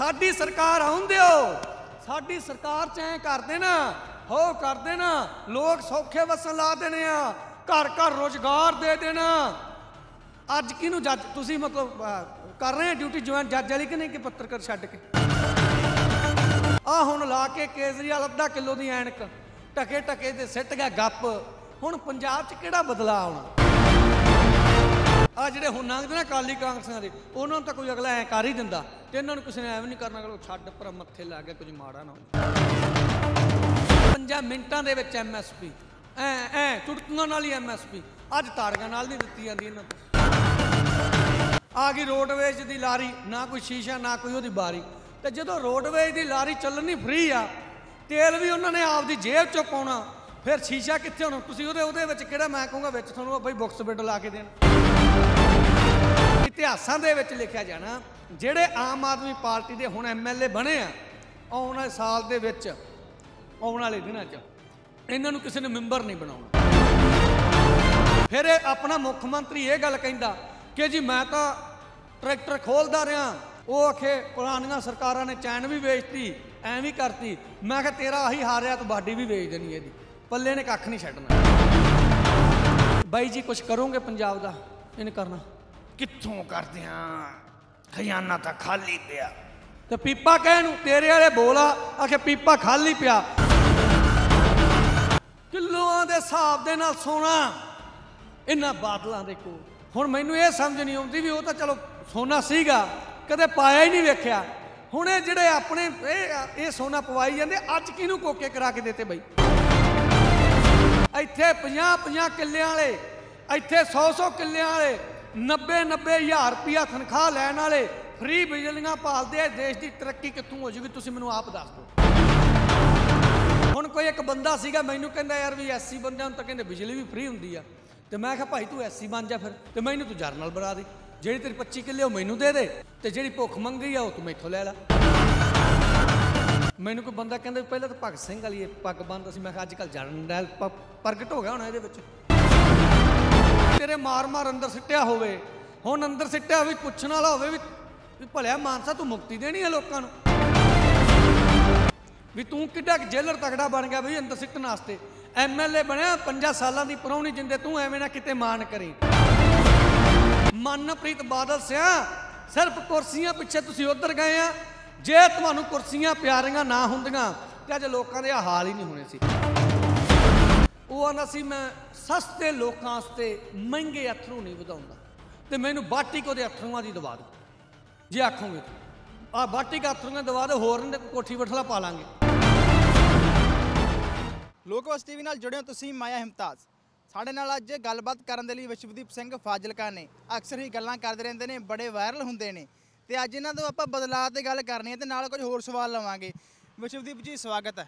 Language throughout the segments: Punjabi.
ਸਾਡੀ ਸਰਕਾਰ ਆਉਂਦੇ ਹੋ ਸਾਡੀ ਸਰਕਾਰ ਚ ਐ ਕਰ ਦੇਣਾ ਹੋ ਕਰ ਦੇਣਾ ਲੋਕ ਸੌਖੇ ਵਸਣ ਲਾ ਦੇਣੇ ਆ ਘਰ ਘਰ ਰੋਜ਼ਗਾਰ ਦੇ ਦੇਣਾ ਅੱਜ ਕਿਹਨੂੰ ਜੱਜ ਤੁਸੀਂ ਮਤਲਬ ਕਰ ਰਹੇ ਆ ਡਿਊਟੀ ਜੁਆਇਨ ਜੱਜ ਵਾਲੀ ਕਿ ਨਹੀਂ ਕਿ ਪੱਤਰਕਾਰ ਛੱਡ ਕੇ ਆ ਹੁਣ ਲਾ ਕੇ ਕੇਜਰੀਵਾਲ ਅੱਧਾ ਕਿਲੋ ਦੀ ਐਣਕ ਟਕੇ ਟਕੇ ਤੇ ਸਿੱਟ ਗਿਆ ਗੱਪ ਹੁਣ ਪੰਜਾਬ 'ਚ ਕਿਹੜਾ ਬਦਲਾਅ ਆਉਣਾ ਆ ਜਿਹੜੇ ਹੁਣ ਨੰਗਦੇ ਨਾ ਕਾਲੀ ਕਾਂਗਰਸਾਂ ਦੇ ਉਹਨਾਂ ਨੂੰ ਤਾਂ ਕੋਈ ਅਗਲਾ ਐ ਕਰ ਹੀ ਦਿੰਦਾ ਤੇ ਇਹਨਾਂ ਨੂੰ ਕਿਸੇ ਨੇ ਐਵੇਂ ਨਹੀਂ ਕਰਨਾ ਕਿ ਛੱਡ ਪਰ ਮੱਥੇ ਲਾ ਕੇ ਕੁਝ ਮਾੜਾ ਨਾ ਪੰਜਾਂ ਮਿੰਟਾਂ ਦੇ ਵਿੱਚ ਐਮਐਸਪੀ ਐ ਐ ਟੁਟਕੀਆਂ ਨਾਲ ਹੀ ਐਮਐਸਪੀ ਅੱਜ ਤਾੜੀਆਂ ਨਾਲ ਨਹੀਂ ਦਿੱਤੀ ਜਾਂਦੀ ਇਹਨਾਂ ਤੋਂ ਆ ਗਈ ਰੋਡਵੇਜ ਦੀ ਲਾਰੀ ਨਾ ਕੋਈ ਸ਼ੀਸ਼ਾ ਨਾ ਕੋਈ ਉਹਦੀ ਬਾਰੀ ਤੇ ਜਦੋਂ ਰੋਡਵੇਜ ਦੀ ਲਾਰੀ ਚੱਲਣੀ ਫ੍ਰੀ ਆ ਤੇਲ ਵੀ ਉਹਨਾਂ ਨੇ ਆਪਦੀ ਜੇਬ ਚੋਂ ਪਾਉਣਾ ਫਿਰ ਸ਼ੀਸ਼ਾ ਕਿੱਥੇ ਹੁਣ ਤੁਸੀਂ ਉਹਦੇ ਉਹਦੇ ਵਿੱਚ ਕਿਹੜਾ ਮੈਂ ਕਹੂੰਗਾ ਵਿੱਚ ਤੁਹਾਨੂੰ ਬਈ ਬਾਕਸ ਬਿੱਡ ਲਾ ਕੇ ਦੇਣ ਇਤਿਹਾਸਾਂ ਦੇ ਵਿੱਚ ਲਿਖਿਆ ਜਾਣਾ ਜਿਹੜੇ ਆਮ ਆਦਮੀ ਪਾਰਟੀ ਦੇ ਹੁਣ ਐਮਐਲਏ ਬਣੇ ਆ ਆਉਣ ਵਾਲੇ ਸਾਲ ਦੇ ਵਿੱਚ ਆਉਣ ਵਾਲੇ ਦਿਨਾਂ 'ਚ ਇਹਨਾਂ ਨੂੰ ਕਿਸੇ ਨੇ ਮੈਂਬਰ ਨਹੀਂ ਬਣਾਉਣਾ ਫਿਰ ਆਪਣਾ ਮੁੱਖ ਮੰਤਰੀ ਇਹ ਗੱਲ ਕਹਿੰਦਾ ਕਿ ਜੀ ਮੈਂ ਤਾਂ ਟਰੈਕਟਰ ਖੋਲਦਾ ਰਿਆਂ ਉਹ ਆਖੇ ਪੁਰਾਣੀਆਂ ਸਰਕਾਰਾਂ ਨੇ ਚੈਨ ਵੀ ਵੇਚਤੀ ਐ ਵੀ ਕਰਤੀ ਮੈਂ ਕਿਹਾ ਤੇਰਾ ਆਹੀ ਹਾਰਿਆ ਤੂੰ ਬਾਡੀ ਵੀ ਵੇਚ ਦੇਣੀ ਇਹਦੀ ਪੱਲੇ ਨੇ ਕੱਖ ਨਹੀਂ ਛੱਡਣਾ ਬਾਈ ਜੀ ਕੁਝ ਕਰੋਗੇ ਪੰਜਾਬ ਦਾ ਇਹਨੇ ਕਰਨਾ ਕਿੱਥੋਂ ਕਰਦੇ ਆ ਖਜ਼ਾਨਾ ਤਾਂ ਖਾਲੀ ਪਿਆ ਤੇ ਪੀਪਾ ਕਹਿਣ ਨੂੰ ਤੇਰੇ ਵਾਲੇ ਬੋਲਾ ਆਖੇ ਪੀਪਾ ਖਾਲੀ ਪਿਆ ਕਿਲੋਆਂ ਦੇ ਹਿਸਾਬ ਦੇ ਨਾਲ ਸੋਨਾ ਇਹਨਾਂ ਬਾਦਲਾਂ ਦੇ ਕੋਲ ਹੁਣ ਮੈਨੂੰ ਇਹ ਸਮਝ ਨਹੀਂ ਆਉਂਦੀ ਵੀ ਉਹ ਤਾਂ ਚਲੋ ਸੋਨਾ ਸੀਗਾ ਕਦੇ ਪਾਇਆ ਹੀ ਨਹੀਂ ਵੇਖਿਆ ਹੁਣ ਇਹ ਜਿਹੜੇ ਆਪਣੇ ਇਹ ਇਹ ਸੋਨਾ ਪਵਾਈ ਜਾਂਦੇ ਅੱਜ ਕਿਹਨੂੰ ਕੋਕੇ ਕਰਾ ਕੇ ਦਿੱਤੇ ਬਈ ਇੱਥੇ 50 50 ਕਿੱਲਿਆਂ ਵਾਲੇ ਇੱਥੇ 100 100 ਕਿੱਲਿਆਂ ਵਾਲੇ 90 90000 ਰੁਪਿਆ ਤਨਖਾਹ ਲੈਣ ਵਾਲੇ ਫ੍ਰੀ ਬਿਜਲੀਆਂ ਪਾਲਦੇ ਆ ਦੇਸ਼ ਦੀ ਤਰੱਕੀ ਕਿੱਥੋਂ ਹੋ ਜੂਗੀ ਤੁਸੀਂ ਮੈਨੂੰ ਆਪ ਦੱਸ ਦਿਓ ਹੁਣ ਕੋਈ ਇੱਕ ਬੰਦਾ ਸੀਗਾ ਮੈਨੂੰ ਕਹਿੰਦਾ ਯਾਰ ਵੀ ਐਸਸੀ ਬੰਦਿਆਂ ਨੂੰ ਤਾਂ ਕਹਿੰਦੇ ਬਿਜਲੀ ਵੀ ਫ੍ਰੀ ਹੁੰਦੀ ਆ ਤੇ ਮੈਂ ਕਿਹਾ ਭਾਈ ਤੂੰ ਐਸਸੀ ਬਣ ਜਾ ਫਿਰ ਤੇ ਮੈਨੂੰ ਤੂੰ ਜਰਨਲ ਬਣਾ ਦੇ ਜਿਹੜੀ ਤੇਰੀ 25 ਕਿੱਲੇ ਉਹ ਮੈਨੂੰ ਦੇ ਦੇ ਤੇ ਜਿਹੜੀ ਭੁੱਖ ਮੰਗੀ ਆ ਉਹ ਤੂੰ ਮੈਥੋਂ ਲੈ ਲੈ ਮੈਨੂੰ ਕੋਈ ਬੰਦਾ ਕਹਿੰਦਾ ਪਹਿਲਾਂ ਤਾਂ ਭਗਤ ਸਿੰਘ ਵਾਲੀ ਪੱਗ ਬੰਨਦਾ ਸੀ ਮੈਂ ਕਿਹਾ ਅੱਜ ਕੱਲ ਜਰਨਲ ਪ੍ਰਗਟ ਹੋ ਗਿਆ ਹੁਣ ਇਹਦੇ ਵਿੱਚ ਤੇਰੇ ਮਾਰ-ਮਾਰ ਅੰਦਰ ਸਿੱਟਿਆ ਹੋਵੇ ਹੁਣ ਅੰਦਰ ਸਿੱਟਿਆ ਵੀ ਪੁੱਛਣ ਵਾਲਾ ਹੋਵੇ ਵੀ ਭਲਿਆ ਮਾਨਸਾ ਤੂੰ ਮੁਕਤੀ ਦੇਣੀ ਹੈ ਲੋਕਾਂ ਨੂੰ ਵੀ ਤੂੰ ਕਿੱਡਾ ਜੇਲਰ ਤਗੜਾ ਬਣ ਗਿਆ ਬਈ ਅੰਦਰ ਸਿੱਟਣ ਵਾਸਤੇ ਐਮਐਲਏ ਬਣਿਆ 5 ਸਾਲਾਂ ਦੀ ਪਰੌਣੀ ਜਿੰਦੇ ਤੂੰ ਐਵੇਂ ਨਾ ਕਿਤੇ ਮਾਨ ਕਰੇ ਮਨਪ੍ਰੀਤ ਬਾਦਲ ਸਿਆ ਸਿਰਫ ਕੁਰਸੀਆਂ ਪਿੱਛੇ ਤੁਸੀਂ ਉਧਰ ਗਏ ਆ ਜੇ ਤੁਹਾਨੂੰ ਕੁਰਸੀਆਂ ਪਿਆਰੀਆਂ ਨਾ ਹੁੰਦੀਆਂ ਤੇ ਅੱਜ ਲੋਕਾਂ ਦੇ ਹਾਲ ਹੀ ਨਹੀਂ ਹੋਣੇ ਸੀ ਉਹ ਆਂਦਾ ਸੀ ਮੈਂ ਸਸਤੇ ਲੋਕਾਂ ਵਾਸਤੇ ਮਹਿੰਗੇ ਅਥਰੂ ਨਹੀਂ ਵਧਾਉਂਦਾ ਤੇ ਮੈਨੂੰ ਬਾਟੀ ਕੋ ਦੇ ਅਥਰੂਆਂ ਦੀ ਦਵਾ ਦੇ ਜੇ ਆਖੋਗੇ ਆ ਬਾਟੀ ਕਾ ਅਥਰੂਆਂ ਦਵਾ ਦੇ ਹੋਰ ਨੇ ਕੋਠੀ ਬਠਲਾ ਪਾ ਲਾਂਗੇ ਲੋਕਵਾਸ ਟੀਵੀ ਨਾਲ ਜੁੜਿਓ ਤੁਸੀਂ ਮਾਇਆ ਹਿਮਤਾਜ਼ ਸਾਡੇ ਨਾਲ ਅੱਜ ਗੱਲਬਾਤ ਕਰਨ ਦੇ ਲਈ ਵਿਸ਼ਵਦੀਪ ਸਿੰਘ ਫਾਜ਼ਿਲਕਾ ਨੇ ਅਕਸਰ ਹੀ ਗੱਲਾਂ ਕਰਦੇ ਰਹਿੰਦੇ ਨੇ ਬੜੇ ਵਾਇਰਲ ਹੁੰਦੇ ਨੇ ਤੇ ਅੱਜ ਇਹਨਾਂ ਤੋਂ ਆਪਾਂ ਬਦਲਾਅ ਤੇ ਗੱਲ ਕਰਨੀ ਹੈ ਤੇ ਨਾਲ ਕੁਝ ਹੋਰ ਸਵਾਲ ਲਵਾਂਗੇ ਵਿਸ਼ਵਦੀਪ ਜੀ ਸਵਾਗਤ ਹੈ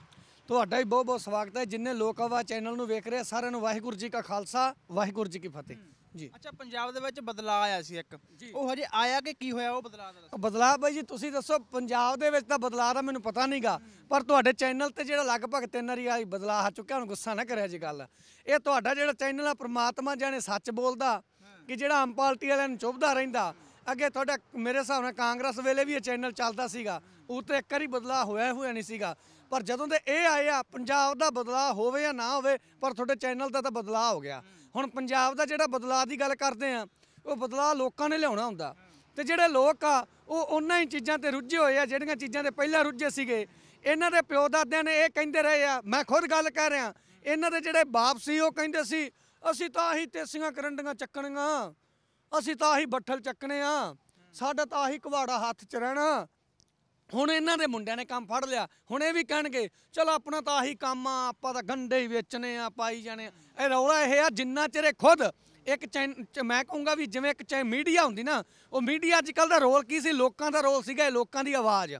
ਤੁਹਾਡਾ ਹੀ ਬਹੁਤ ਬਹੁਤ ਸਵਾਗਤ ਹੈ ਜਿੰਨੇ ਲੋਕ ਆਵਾ ਚੈਨਲ ਨੂੰ ਵੇਖ ਰਹੇ ਸਾਰਿਆਂ ਨੂੰ ਵਾਹਿਗੁਰੂ ਜੀ ਕਾ ਖਾਲਸਾ ਵਾਹਿਗੁਰੂ ਜੀ ਕੀ ਫਤਿਹ ਜੀ ਅੱਛਾ ਪੰਜਾਬ ਦੇ ਵਿੱਚ ਬਦਲਾਅ ਆਇਆ ਸੀ ਇੱਕ ਉਹ ਹਜੇ ਆਇਆ ਕਿ ਕੀ ਹੋਇਆ ਉਹ ਬਦਲਾਅ ਦਾ ਬਦਲਾਅ ਬਾਈ ਜੀ ਤੁਸੀਂ ਦੱਸੋ ਪੰਜਾਬ ਦੇ ਵਿੱਚ ਤਾਂ ਬਦਲਾਅ ਦਾ ਮੈਨੂੰ ਪਤਾ ਨਹੀਂਗਾ ਪਰ ਤੁਹਾਡੇ ਚੈਨਲ ਤੇ ਜਿਹੜਾ ਲਗਭਗ ਤਿੰਨ ਵਾਰੀ ਬਦਲਾਅ ਆ ਚੁੱਕਿਆ ਹੁਣ ਗੁੱਸਾ ਨਾ ਕਰਿਆ ਜੀ ਗੱਲ ਇਹ ਤੁਹਾਡਾ ਜਿਹੜਾ ਚੈਨਲ ਆ ਪ੍ਰਮਾਤਮਾ ਜਾਣੇ ਸੱਚ ਬੋਲਦਾ ਕਿ ਜਿਹੜਾ ਆਮ ਪਾਰਟੀ ਵਾਲਿਆਂ ਨੂੰ ਚੁੱਭਦਾ ਰਹਿੰਦਾ ਅੱਗੇ ਤੁਹਾਡਾ ਮੇਰੇ ਹਿਸਾਬ ਨਾਲ ਕਾਂਗਰਸ ਵੇਲੇ ਵੀ ਇਹ ਚੈਨਲ ਚੱਲਦਾ ਸੀਗਾ ਉਹ ਤੇ ਇੱਕ ਵਾਰੀ ਬਦਲਾਅ ਹੋਇਆ ਹੋਇਆ ਨਹੀਂ ਸੀਗਾ ਪਰ ਜਦੋਂ ਦੇ ਇਹ ਆਏ ਆ ਪੰਜਾਬ ਦਾ ਬਦਲਾਅ ਹੋਵੇ ਜਾਂ ਨਾ ਹੋਵੇ ਪਰ ਤੁਹਾਡੇ ਚੈਨਲ ਦਾ ਤਾਂ ਬਦਲਾਅ ਹੋ ਗਿਆ ਹੁਣ ਪੰਜਾਬ ਦਾ ਜਿਹੜਾ ਬਦਲਾਅ ਦੀ ਗੱਲ ਕਰਦੇ ਆ ਉਹ ਬਦਲਾਅ ਲੋਕਾਂ ਨੇ ਲਿਆਉਣਾ ਹੁੰਦਾ ਤੇ ਜਿਹੜੇ ਲੋਕ ਆ ਉਹ ਉਹਨਾਂ ਹੀ ਚੀਜ਼ਾਂ ਤੇ ਰੁੱਝੇ ਹੋਏ ਆ ਜਿਹੜੀਆਂ ਚੀਜ਼ਾਂ ਤੇ ਪਹਿਲਾਂ ਰੁੱਝੇ ਸੀਗੇ ਇਹਨਾਂ ਦੇ ਪਿਓ ਦਾਦਿਆਂ ਨੇ ਇਹ ਕਹਿੰਦੇ ਰਹੇ ਆ ਮੈਂ ਖੁਦ ਗੱਲ ਕਰ ਰਿਹਾ ਇਹਨਾਂ ਦੇ ਜਿਹੜੇ ਬਾਪ ਸੀ ਉਹ ਕਹਿੰਦੇ ਸੀ ਅਸੀਂ ਤਾਂ ਆਹੀ ਤੇਸੀਆਂ ਕਰੰਡੀਆਂ ਚੱਕਣੀਆਂ ਅਸੀਂ ਤਾਂ ਆਹੀ ਬੱਠਲ ਚੱਕਣੇ ਆ ਸਾਡਾ ਤਾਂ ਆਹੀ ਕੁਵਾੜਾ ਹੱਥ 'ਚ ਰਹਿਣਾ ਹੁਣ ਇਹਨਾਂ ਦੇ ਮੁੰਡਿਆਂ ਨੇ ਕੰਮ ਫੜ ਲਿਆ ਹੁਣ ਇਹ ਵੀ ਕਹਿਣਗੇ ਚਲੋ ਆਪਣਾ ਤਾਂ ਆਹੀ ਕੰਮ ਆ ਆਪਾਂ ਤਾਂ ਗੰਡੇ ਹੀ ਵੇਚਨੇ ਆ ਪਾਈ ਜਾਣੇ ਆ ਇਹ ਰੌਲਾ ਇਹ ਆ ਜਿੰਨਾ ਚਿਰੇ ਖੁਦ ਇੱਕ ਮੈਂ ਕਹੂੰਗਾ ਵੀ ਜਿਵੇਂ ਇੱਕ ਚਾਹੇ ਮੀਡੀਆ ਹੁੰਦੀ ਨਾ ਉਹ ਮੀਡੀਆ ਅੱਜ ਕੱਲ ਦਾ ਰੋਲ ਕੀ ਸੀ ਲੋਕਾਂ ਦਾ ਰੋਲ ਸੀਗਾ ਇਹ ਲੋਕਾਂ ਦੀ ਆਵਾਜ਼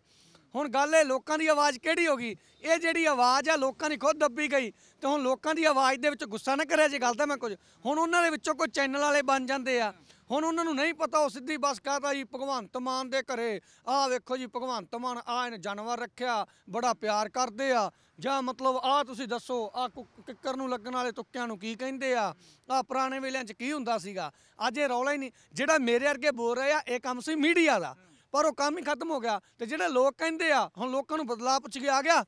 ਹੁਣ ਗੱਲ ਇਹ ਲੋਕਾਂ ਦੀ ਆਵਾਜ਼ ਕਿਹੜੀ ਹੋ ਗਈ ਇਹ ਜਿਹੜੀ ਆਵਾਜ਼ ਆ ਲੋਕਾਂ ਦੀ ਖੁਦ ਦੱਬੀ ਗਈ ਤੇ ਹੁਣ ਲੋਕਾਂ ਦੀ ਆਵਾਜ਼ ਦੇ ਵਿੱਚ ਗੁੱਸਾ ਨਾ ਕਰਿਆ ਜੇ ਗੱਲ ਤਾਂ ਮੈਂ ਕੁਝ ਹੁਣ ਉਹਨਾਂ ਦੇ ਵਿੱਚੋਂ ਕੋਈ ਚੈਨਲ ਵਾਲੇ ਬਣ ਜਾਂਦੇ ਆ ਹੁਣ ਉਹਨਾਂ ਨੂੰ ਨਹੀਂ ਪਤਾ ਉਹ ਸਿੱਧੀ ਬਸ ਕਹਤਾ ਜੀ ਭਗਵੰਤ ਮਾਨ ਦੇ ਘਰੇ ਆਹ ਵੇਖੋ ਜੀ ਭਗਵੰਤ ਮਾਨ ਆ ਇਹਨਾਂ ਜਾਨਵਰ ਰੱਖਿਆ ਬੜਾ ਪਿਆਰ ਕਰਦੇ ਆ ਜਾਂ ਮਤਲਬ ਆ ਤੁਸੀਂ ਦੱਸੋ ਆ ਕਿੱਕਰ ਨੂੰ ਲੱਗਣ ਵਾਲੇ ਤੁੱਕਿਆਂ ਨੂੰ ਕੀ ਕਹਿੰਦੇ ਆ ਆ ਪੁਰਾਣੇ ਵੇਲਿਆਂ 'ਚ ਕੀ ਹੁੰਦਾ ਸੀਗਾ ਅੱਜ ਇਹ ਰੌਲਾ ਹੀ ਨਹੀਂ ਜਿਹੜਾ ਮੇਰੇ ਵਰਗੇ ਬੋਲ ਰਹੇ ਆ ਇਹ ਕੰਮ ਸੀ ਮੀਡੀਆ ਦਾ ਪਰ ਉਹ ਕੰਮ ਹੀ ਖਤਮ ਹੋ ਗਿਆ ਤੇ ਜਿਹੜੇ ਲੋਕ ਕਹਿੰਦੇ ਆ ਹੁਣ ਲੋਕਾਂ ਨੂੰ ਬਦਲਾਅ ਪੁੱਛ ਕੇ ਆ ਗਿਆ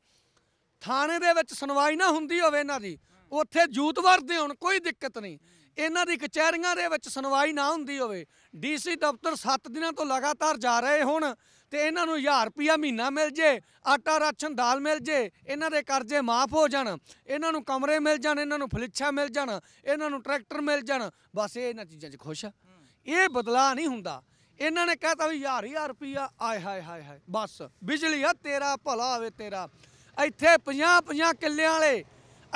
ਥਾਣੇ ਦੇ ਵਿੱਚ ਸੁਣਵਾਈ ਨਾ ਹੁੰਦੀ ਹੋਵੇ ਇਹਨਾਂ ਦੀ ਉੱਥੇ ਜੂਤ ਵਰਦੇ ਹੁਣ ਕੋਈ ਦਿੱਕਤ ਨਹੀਂ ਇਹਨਾਂ ਦੀ ਕਚਹਿਰੀਆਂ ਦੇ ਵਿੱਚ ਸੁਣਵਾਈ ਨਾ ਹੁੰਦੀ ਹੋਵੇ ਡੀਸੀ ਦਫ਼ਤਰ 7 ਦਿਨਾਂ ਤੋਂ ਲਗਾਤਾਰ ਜਾ ਰਹੇ ਹੁਣ ਤੇ ਇਹਨਾਂ ਨੂੰ 1000 ਰੁਪਿਆ ਮਹੀਨਾ ਮਿਲ ਜੇ ਆਟਾ ਰਾਸ਼ਨ ਦਾਲ ਮਿਲ ਜੇ ਇਹਨਾਂ ਦੇ ਕਰਜ਼ੇ ਮਾਫ ਹੋ ਜਾਣ ਇਹਨਾਂ ਨੂੰ ਕਮਰੇ ਮਿਲ ਜਾਣ ਇਹਨਾਂ ਨੂੰ ਫਲਿੱਛਾ ਮਿਲ ਜਾਣ ਇਹਨਾਂ ਨੂੰ ਟਰੈਕਟਰ ਮਿਲ ਜਾਣ ਬਸ ਇਹ ਇਹਨਾਂ ਚੀਜ਼ਾਂ 'ਚ ਖੁਸ਼ ਆ ਇਹ ਬਦਲਾ ਨਹੀਂ ਹੁੰਦਾ ਇਹਨਾਂ ਨੇ ਕਹਤਾ ਵੀ 1000 ਰੁਪਿਆ ਆਏ ਹਾਏ ਹਾਏ ਹਾਏ ਬਸ ਬਿਜਲੀ ਆ ਤੇਰਾ ਭਲਾ ਹੋਵੇ ਤੇਰਾ ਇੱਥੇ 50 50 ਕਿੱਲਿਆਂ ਵਾਲੇ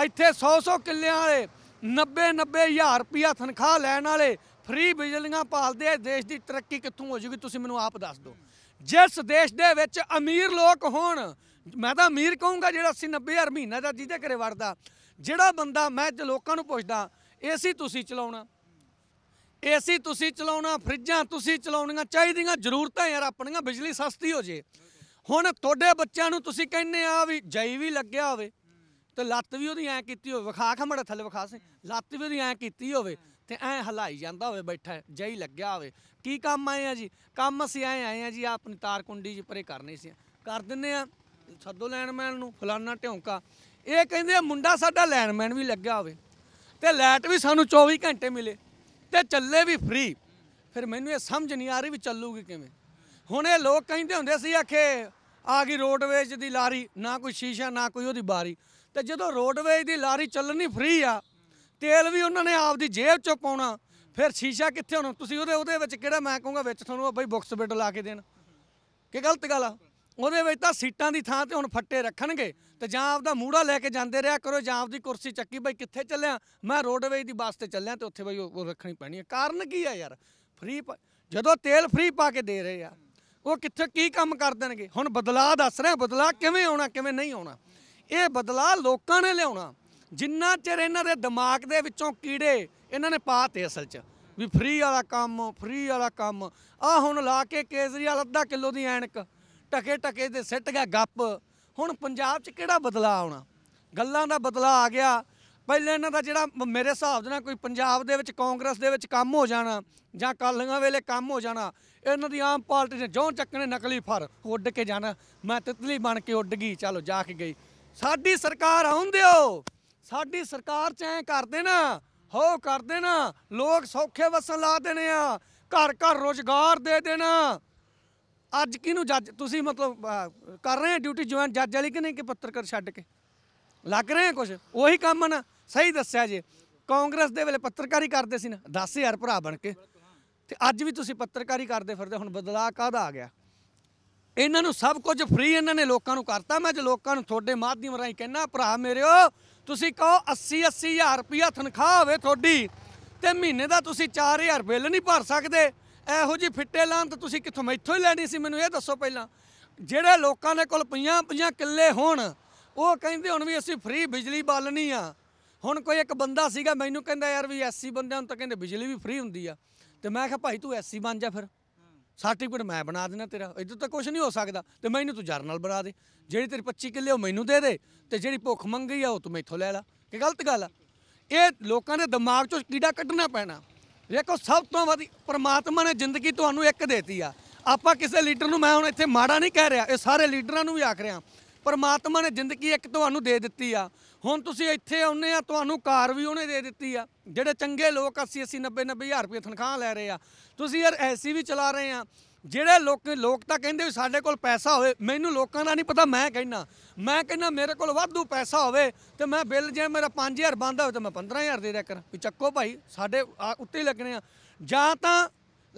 ਇੱਥੇ 100 100 ਕਿੱਲਿਆਂ ਵਾਲੇ 90 90000 ਰੁਪਇਆ ਤਨਖਾਹ ਲੈਣ ਵਾਲੇ ਫ੍ਰੀ ਬਿਜਲੀਆਂ ਪਾਲਦੇ ਦੇਸ਼ ਦੀ ਤਰੱਕੀ ਕਿੱਥੋਂ ਹੋ ਜੂਗੀ ਤੁਸੀਂ ਮੈਨੂੰ ਆਪ ਦੱਸ ਦਿਓ ਜਿਸ ਦੇਸ਼ ਦੇ ਵਿੱਚ ਅਮੀਰ ਲੋਕ ਹੋਣ ਮੈਂ ਤਾਂ ਅਮੀਰ ਕਹੂੰਗਾ ਜਿਹੜਾ 80 90000 ਮਹੀਨਾ ਦਾ ਜਿਹਦੇ ਘਰੇ ਵੜਦਾ ਜਿਹੜਾ ਬੰਦਾ ਮੈਂ ਲੋਕਾਂ ਨੂੰ ਪੁੱਛਦਾ ਏਸੀ ਤੁਸੀਂ ਚਲਾਉਣਾ ਏਸੀ ਤੁਸੀਂ ਚਲਾਉਣਾ ਫ੍ਰਿਜਾਂ ਤੁਸੀਂ ਚਲਾਉਣੀਆਂ ਚਾਹੀਦੀਆਂ ਜ਼ਰੂਰਤਾਂ ਯਾਰ ਆਪਣੀਆਂ ਬਿਜਲੀ ਸਸਤੀ ਹੋ ਜੇ ਹੁਣ ਤੁਹਾਡੇ ਬੱਚਿਆਂ ਨੂੰ ਤੁਸੀਂ ਕਹਿੰਨੇ ਆ ਵੀ ਜਾਈ ਵੀ ਲੱਗਿਆ ਹੋਵੇ ਤੇ ਲੱਤ ਵੀ ਉਹਦੀ ਐ ਕੀਤੀ ਹੋਵੇ ਵਿਖਾ ਖਮੜਾ ਥੱਲੇ ਵਿਖਾ ਸੀ ਲੱਤ ਵੀ ਉਹਦੀ ਐ ਕੀਤੀ ਹੋਵੇ ਤੇ ਐ ਹਲਾਈ ਜਾਂਦਾ ਹੋਵੇ ਬੈਠਾ ਜਈ ਲੱਗਿਆ ਹੋਵੇ ਕੀ ਕੰਮ ਆਏ ਆ ਜੀ ਕੰਮ ਅਸੀਂ ਆਏ ਆਏ ਆ ਜੀ ਆਪਣੀ ਤਾਰ ਕੁੰਡੀ ਜੀ ਪਰੇ ਕਰਨੀ ਸੀ ਕਰ ਦਿੰਨੇ ਆ ਸੱਦੋ ਲੈਣਮੈਨ ਨੂੰ ਫਲਾਨਾ ਢੋਂਕਾ ਇਹ ਕਹਿੰਦੇ ਮੁੰਡਾ ਸਾਡਾ ਲੈਣਮੈਨ ਵੀ ਲੱਗਿਆ ਹੋਵੇ ਤੇ ਲਾਈਟ ਵੀ ਸਾਨੂੰ 24 ਘੰਟੇ ਮਿਲੇ ਤੇ ਚੱਲੇ ਵੀ ਫ੍ਰੀ ਫਿਰ ਮੈਨੂੰ ਇਹ ਸਮਝ ਨਹੀਂ ਆ ਰਹੀ ਵੀ ਚੱਲੂਗੀ ਕਿਵੇਂ ਹੁਣ ਇਹ ਲੋਕ ਕਹਿੰਦੇ ਹੁੰਦੇ ਸੀ ਆਖੇ ਆ ਗਈ ਰੋਡਵੇਜ ਦੀ ਲਾਰੀ ਨਾ ਕੋਈ ਸ਼ੀਸ਼ਾ ਨਾ ਕੋਈ ਉਹਦੀ ਬਾਰੀ ਤੇ ਜਦੋਂ ਰੋਡਵੇਜ ਦੀ ਲਾਰੀ ਚੱਲਣੀ ਫ੍ਰੀ ਆ ਤੇਲ ਵੀ ਉਹਨਾਂ ਨੇ ਆਪਦੀ ਜੇਬ ਚੋਂ ਪਾਉਣਾ ਫਿਰ ਸ਼ੀਸ਼ਾ ਕਿੱਥੇ ਹੋਣਾ ਤੁਸੀਂ ਉਹਦੇ ਉਹਦੇ ਵਿੱਚ ਕਿਹੜਾ ਮੈਂ ਕਹੂੰਗਾ ਵਿੱਚ ਤੁਹਾਨੂੰ ਬਈ ਬੁਕਸ ਬਿੱਡ ਲਾ ਕੇ ਦੇਣ ਕਿ ਗਲਤ ਗੱਲ ਆ ਉਹਦੇ ਵਿੱਚ ਤਾਂ ਸੀਟਾਂ ਦੀ ਥਾਂ ਤੇ ਹੁਣ ਫੱਟੇ ਰੱਖਣਗੇ ਤੇ ਜਾਂ ਆਪਦਾ ਮੂੜਾ ਲੈ ਕੇ ਜਾਂਦੇ ਰਿਹਾ ਕਰੋ ਜਾਂ ਆਪਦੀ ਕੁਰਸੀ ਚੱਕੀ ਬਈ ਕਿੱਥੇ ਚੱਲਿਆ ਮੈਂ ਰੋਡਵੇਜ ਦੀ ਬੱਸ ਤੇ ਚੱਲਿਆ ਤੇ ਉੱਥੇ ਬਈ ਉਹ ਰੱਖਣੀ ਪੈਣੀ ਹੈ ਕਾਰਨ ਕੀ ਆ ਯਾਰ ਫ੍ਰੀ ਜਦੋਂ ਤੇਲ ਫ੍ਰੀ ਪਾ ਕੇ ਦੇ ਰਹੇ ਆ ਉਹ ਕਿੱਥੇ ਕੀ ਕੰਮ ਕਰ ਦੇਣਗੇ ਹੁਣ ਬਦਲਾ ਦੱਸ ਰਿਹਾ ਬਦਲਾ ਕਿਵੇਂ ਆਉਣਾ ਕਿਵੇਂ ਨਹੀਂ ਆਉਣਾ ਇਹ ਬਦਲਾ ਲੋਕਾਂ ਨੇ ਲਿਆਉਣਾ ਜਿੰਨਾ ਚਿਰ ਇਹਨਾਂ ਦੇ ਦਿਮਾਗ ਦੇ ਵਿੱਚੋਂ ਕੀੜੇ ਇਹਨਾਂ ਨੇ ਪਾਤੇ ਅਸਲ 'ਚ ਵੀ ਫ੍ਰੀ ਵਾਲਾ ਕੰਮ ਫ੍ਰੀ ਵਾਲਾ ਕੰਮ ਆ ਹੁਣ ਲਾ ਕੇ ਕੇਜਰੀਵਾਲ ਅੱਧਾ ਕਿਲੋ ਦੀ ਐਣਕ ਟਕੇ ਟਕੇ ਦੇ ਸਿੱਟ ਗਿਆ ਗੱਪ ਹੁਣ ਪੰਜਾਬ 'ਚ ਕਿਹੜਾ ਬਦਲਾ ਆਉਣਾ ਗੱਲਾਂ ਦਾ ਬਦਲਾ ਆ ਗਿਆ ਪਹਿਲੇ ਇਹਨਾਂ ਦਾ ਜਿਹੜਾ ਮੇਰੇ ਹਿਸਾਬ ਦੇ ਨਾਲ ਕੋਈ ਪੰਜਾਬ ਦੇ ਵਿੱਚ ਕਾਂਗਰਸ ਦੇ ਵਿੱਚ ਕੰਮ ਹੋ ਜਾਣਾ ਜਾਂ ਕਾਲੀਆਂ ਵੇਲੇ ਕੰਮ ਹੋ ਜਾਣਾ ਇਹਨਾਂ ਦੀ ਆਮ ਪਾਰਟੀ ਨੇ ਜੋਂ ਚੱਕਣੇ ਨਕਲੀ ਫਰ ਉੱਡ ਕੇ ਜਾਣਾ ਮੈਂ ਤਿਤਲੀ ਬਣ ਕੇ ਉੱਡ ਗਈ ਚਲੋ ਜਾ ਕੇ ਗਈ ਸਾਡੀ ਸਰਕਾਰ ਆਉਣ ਦਿਓ ਸਾਡੀ ਸਰਕਾਰ ਚ ਐ ਕਰ ਦੇਣਾ ਹੋ ਕਰ ਦੇਣਾ ਲੋਕ ਸੌਖੇ ਵਸਣ ਲਾ ਦੇਣੇ ਆ ਘਰ ਘਰ ਰੋਜ਼ਗਾਰ ਦੇ ਦੇਣਾ ਅੱਜ ਕਿਹਨੂੰ ਜੱਜ ਤੁਸੀਂ ਮਤਲਬ ਕਰ ਰਹੇ ਆ ਡਿਊਟੀ ਜੁਆਇਨ ਜੱਜ ਵਾਲੀ ਕਿ ਨਹੀਂ ਕਿ ਪੱਤਰਕਾਰ ਛੱਡ ਕੇ ਲੱਗ ਰਹੇ ਆ ਕੁਝ ਉਹੀ ਕੰਮ ਨਾ ਸਹੀ ਦੱਸਿਆ ਜੇ ਕਾਂਗਰਸ ਦੇ ਵੇਲੇ ਪੱਤਰਕਾਰੀ ਕਰਦੇ ਸੀ ਨਾ 10000 ਭਰਾ ਬਣ ਕੇ ਤੇ ਅੱਜ ਵੀ ਤੁਸੀਂ ਪੱਤਰਕਾਰੀ ਕਰਦੇ ਫਿਰਦੇ ਹੁਣ ਬਦਲਾਅ ਕਾਹਦਾ ਆ ਗਿਆ ਇਹਨਾਂ ਨੂੰ ਸਭ ਕੁਝ ਫ੍ਰੀ ਇਹਨਾਂ ਨੇ ਲੋਕਾਂ ਨੂੰ ਕਰਤਾ ਮੈਂ ਜੇ ਲੋਕਾਂ ਨੂੰ ਤੁਹਾਡੇ ਮਾਧਿਅਮ ਰਾਹੀਂ ਕਹਿਣਾ ਭਰਾ ਮੇਰਿਓ ਤੁਸੀਂ ਕਹੋ 80 80000 ਰੁਪਇਆ ਤਨਖਾਹ ਹੋਵੇ ਤੁਹਾਡੀ ਤੇ ਮਹੀਨੇ ਦਾ ਤੁਸੀਂ 4000 ਬਿੱਲ ਨਹੀਂ ਭਰ ਸਕਦੇ ਇਹੋ ਜੀ ਫਿੱਟੇ ਲਾਂ ਤਾਂ ਤੁਸੀਂ ਕਿੱਥੋਂ ਮੈਥੋਂ ਹੀ ਲੈਣੀ ਸੀ ਮੈਨੂੰ ਇਹ ਦੱਸੋ ਪਹਿਲਾਂ ਜਿਹੜੇ ਲੋਕਾਂ ਦੇ ਕੋਲ 50 50 ਕਿੱਲੇ ਹੋਣ ਉਹ ਕਹਿੰਦੇ ਹੁਣ ਵੀ ਅਸੀਂ ਫ੍ਰੀ ਬਿਜਲੀ ਬਾਲਣੀ ਆ ਹੁਣ ਕੋਈ ਇੱਕ ਬੰਦਾ ਸੀਗਾ ਮੈਨੂੰ ਕਹਿੰਦਾ ਯਾਰ ਵੀ ਐਸਸੀ ਬੰਦਿਆਂ ਨੂੰ ਤਾਂ ਕਹਿੰਦੇ ਬਿਜਲੀ ਵੀ ਫ੍ਰੀ ਹੁੰਦੀ ਆ ਤੇ ਮੈਂ ਕਿਹਾ ਭਾਈ ਤੂੰ ਐਸਸੀ ਬਣ ਜਾ ਫਿਰ ਸਰਟੀਫਿਕੇਟ ਮੈਂ ਬਣਾ ਦੇਣਾ ਤੇਰਾ ਇਦੋਂ ਤਾਂ ਕੁਝ ਨਹੀਂ ਹੋ ਸਕਦਾ ਤੇ ਮੈਨੂੰ ਤੂੰ ਜਰਨਲ ਬਣਾ ਦੇ ਜਿਹੜੀ ਤੇਰੀ 25 ਕਿੱਲੇ ਉਹ ਮੈਨੂੰ ਦੇ ਦੇ ਤੇ ਜਿਹੜੀ ਭੁੱਖ ਮੰਗੀ ਆ ਉਹ ਤੂੰ ਮੈਥੋਂ ਲੈ ਲੈ ਕਿ ਗਲਤ ਗੱਲ ਆ ਇਹ ਲੋਕਾਂ ਦੇ ਦਿਮਾਗ ਚੋਂ ਕੀੜਾ ਕੱਢਣਾ ਪੈਣਾ ਵੇਖੋ ਸਭ ਤੋਂ ਵਧੀ ਪ੍ਰਮਾਤਮਾ ਨੇ ਜ਼ਿੰਦਗੀ ਤੁਹਾਨੂੰ ਇੱਕ ਦੇਤੀ ਆ ਆਪਾਂ ਕਿਸੇ ਲੀਡਰ ਨੂੰ ਮੈਂ ਹੁਣ ਇੱਥੇ ਮਾੜਾ ਨਹੀਂ ਕਹਿ ਰਿਹਾ ਇਹ ਸਾਰੇ ਲੀਡਰਾਂ ਨੂੰ ਵੀ ਆਖ ਰਿਹਾ ਪਰਮਾਤਮਾ ਨੇ ਜ਼ਿੰਦਗੀ ਇੱਕ ਤੁਹਾਨੂੰ ਦੇ ਦਿੱਤੀ ਆ ਹੁਣ ਤੁਸੀਂ ਇੱਥੇ ਆਉਨੇ ਆ ਤੁਹਾਨੂੰ ਕਾਰ ਵੀ ਉਹਨੇ ਦੇ ਦਿੱਤੀ ਆ ਜਿਹੜੇ ਚੰਗੇ ਲੋਕ 80 80 90 ਹਜ਼ਾਰ ਰੁਪਏ ਤਨਖਾਹ ਲੈ ਰਹੇ ਆ ਤੁਸੀਂ ਯਾਰ ਐਸੀ ਵੀ ਚਲਾ ਰਹੇ ਆ ਜਿਹੜੇ ਲੋਕ ਲੋਕ ਤਾਂ ਕਹਿੰਦੇ ਵੀ ਸਾਡੇ ਕੋਲ ਪੈਸਾ ਹੋਵੇ ਮੈਨੂੰ ਲੋਕਾਂ ਦਾ ਨਹੀਂ ਪਤਾ ਮੈਂ ਕਹਿਣਾ ਮੈਂ ਕਹਿਣਾ ਮੇਰੇ ਕੋਲ ਵਾਧੂ ਪੈਸਾ ਹੋਵੇ ਤੇ ਮੈਂ ਬਿੱਲ ਜੇ ਮੇਰਾ 5000 ਬੰਦਾ ਹੋਵੇ ਤਾਂ ਮੈਂ 15000 ਦੇ ਦਿਆ ਕਰ ਵੀ ਚੱਕੋ ਭਾਈ ਸਾਡੇ ਉੱਤੇ ਹੀ ਲੱਗਣੇ ਆ ਜਾਂ ਤਾਂ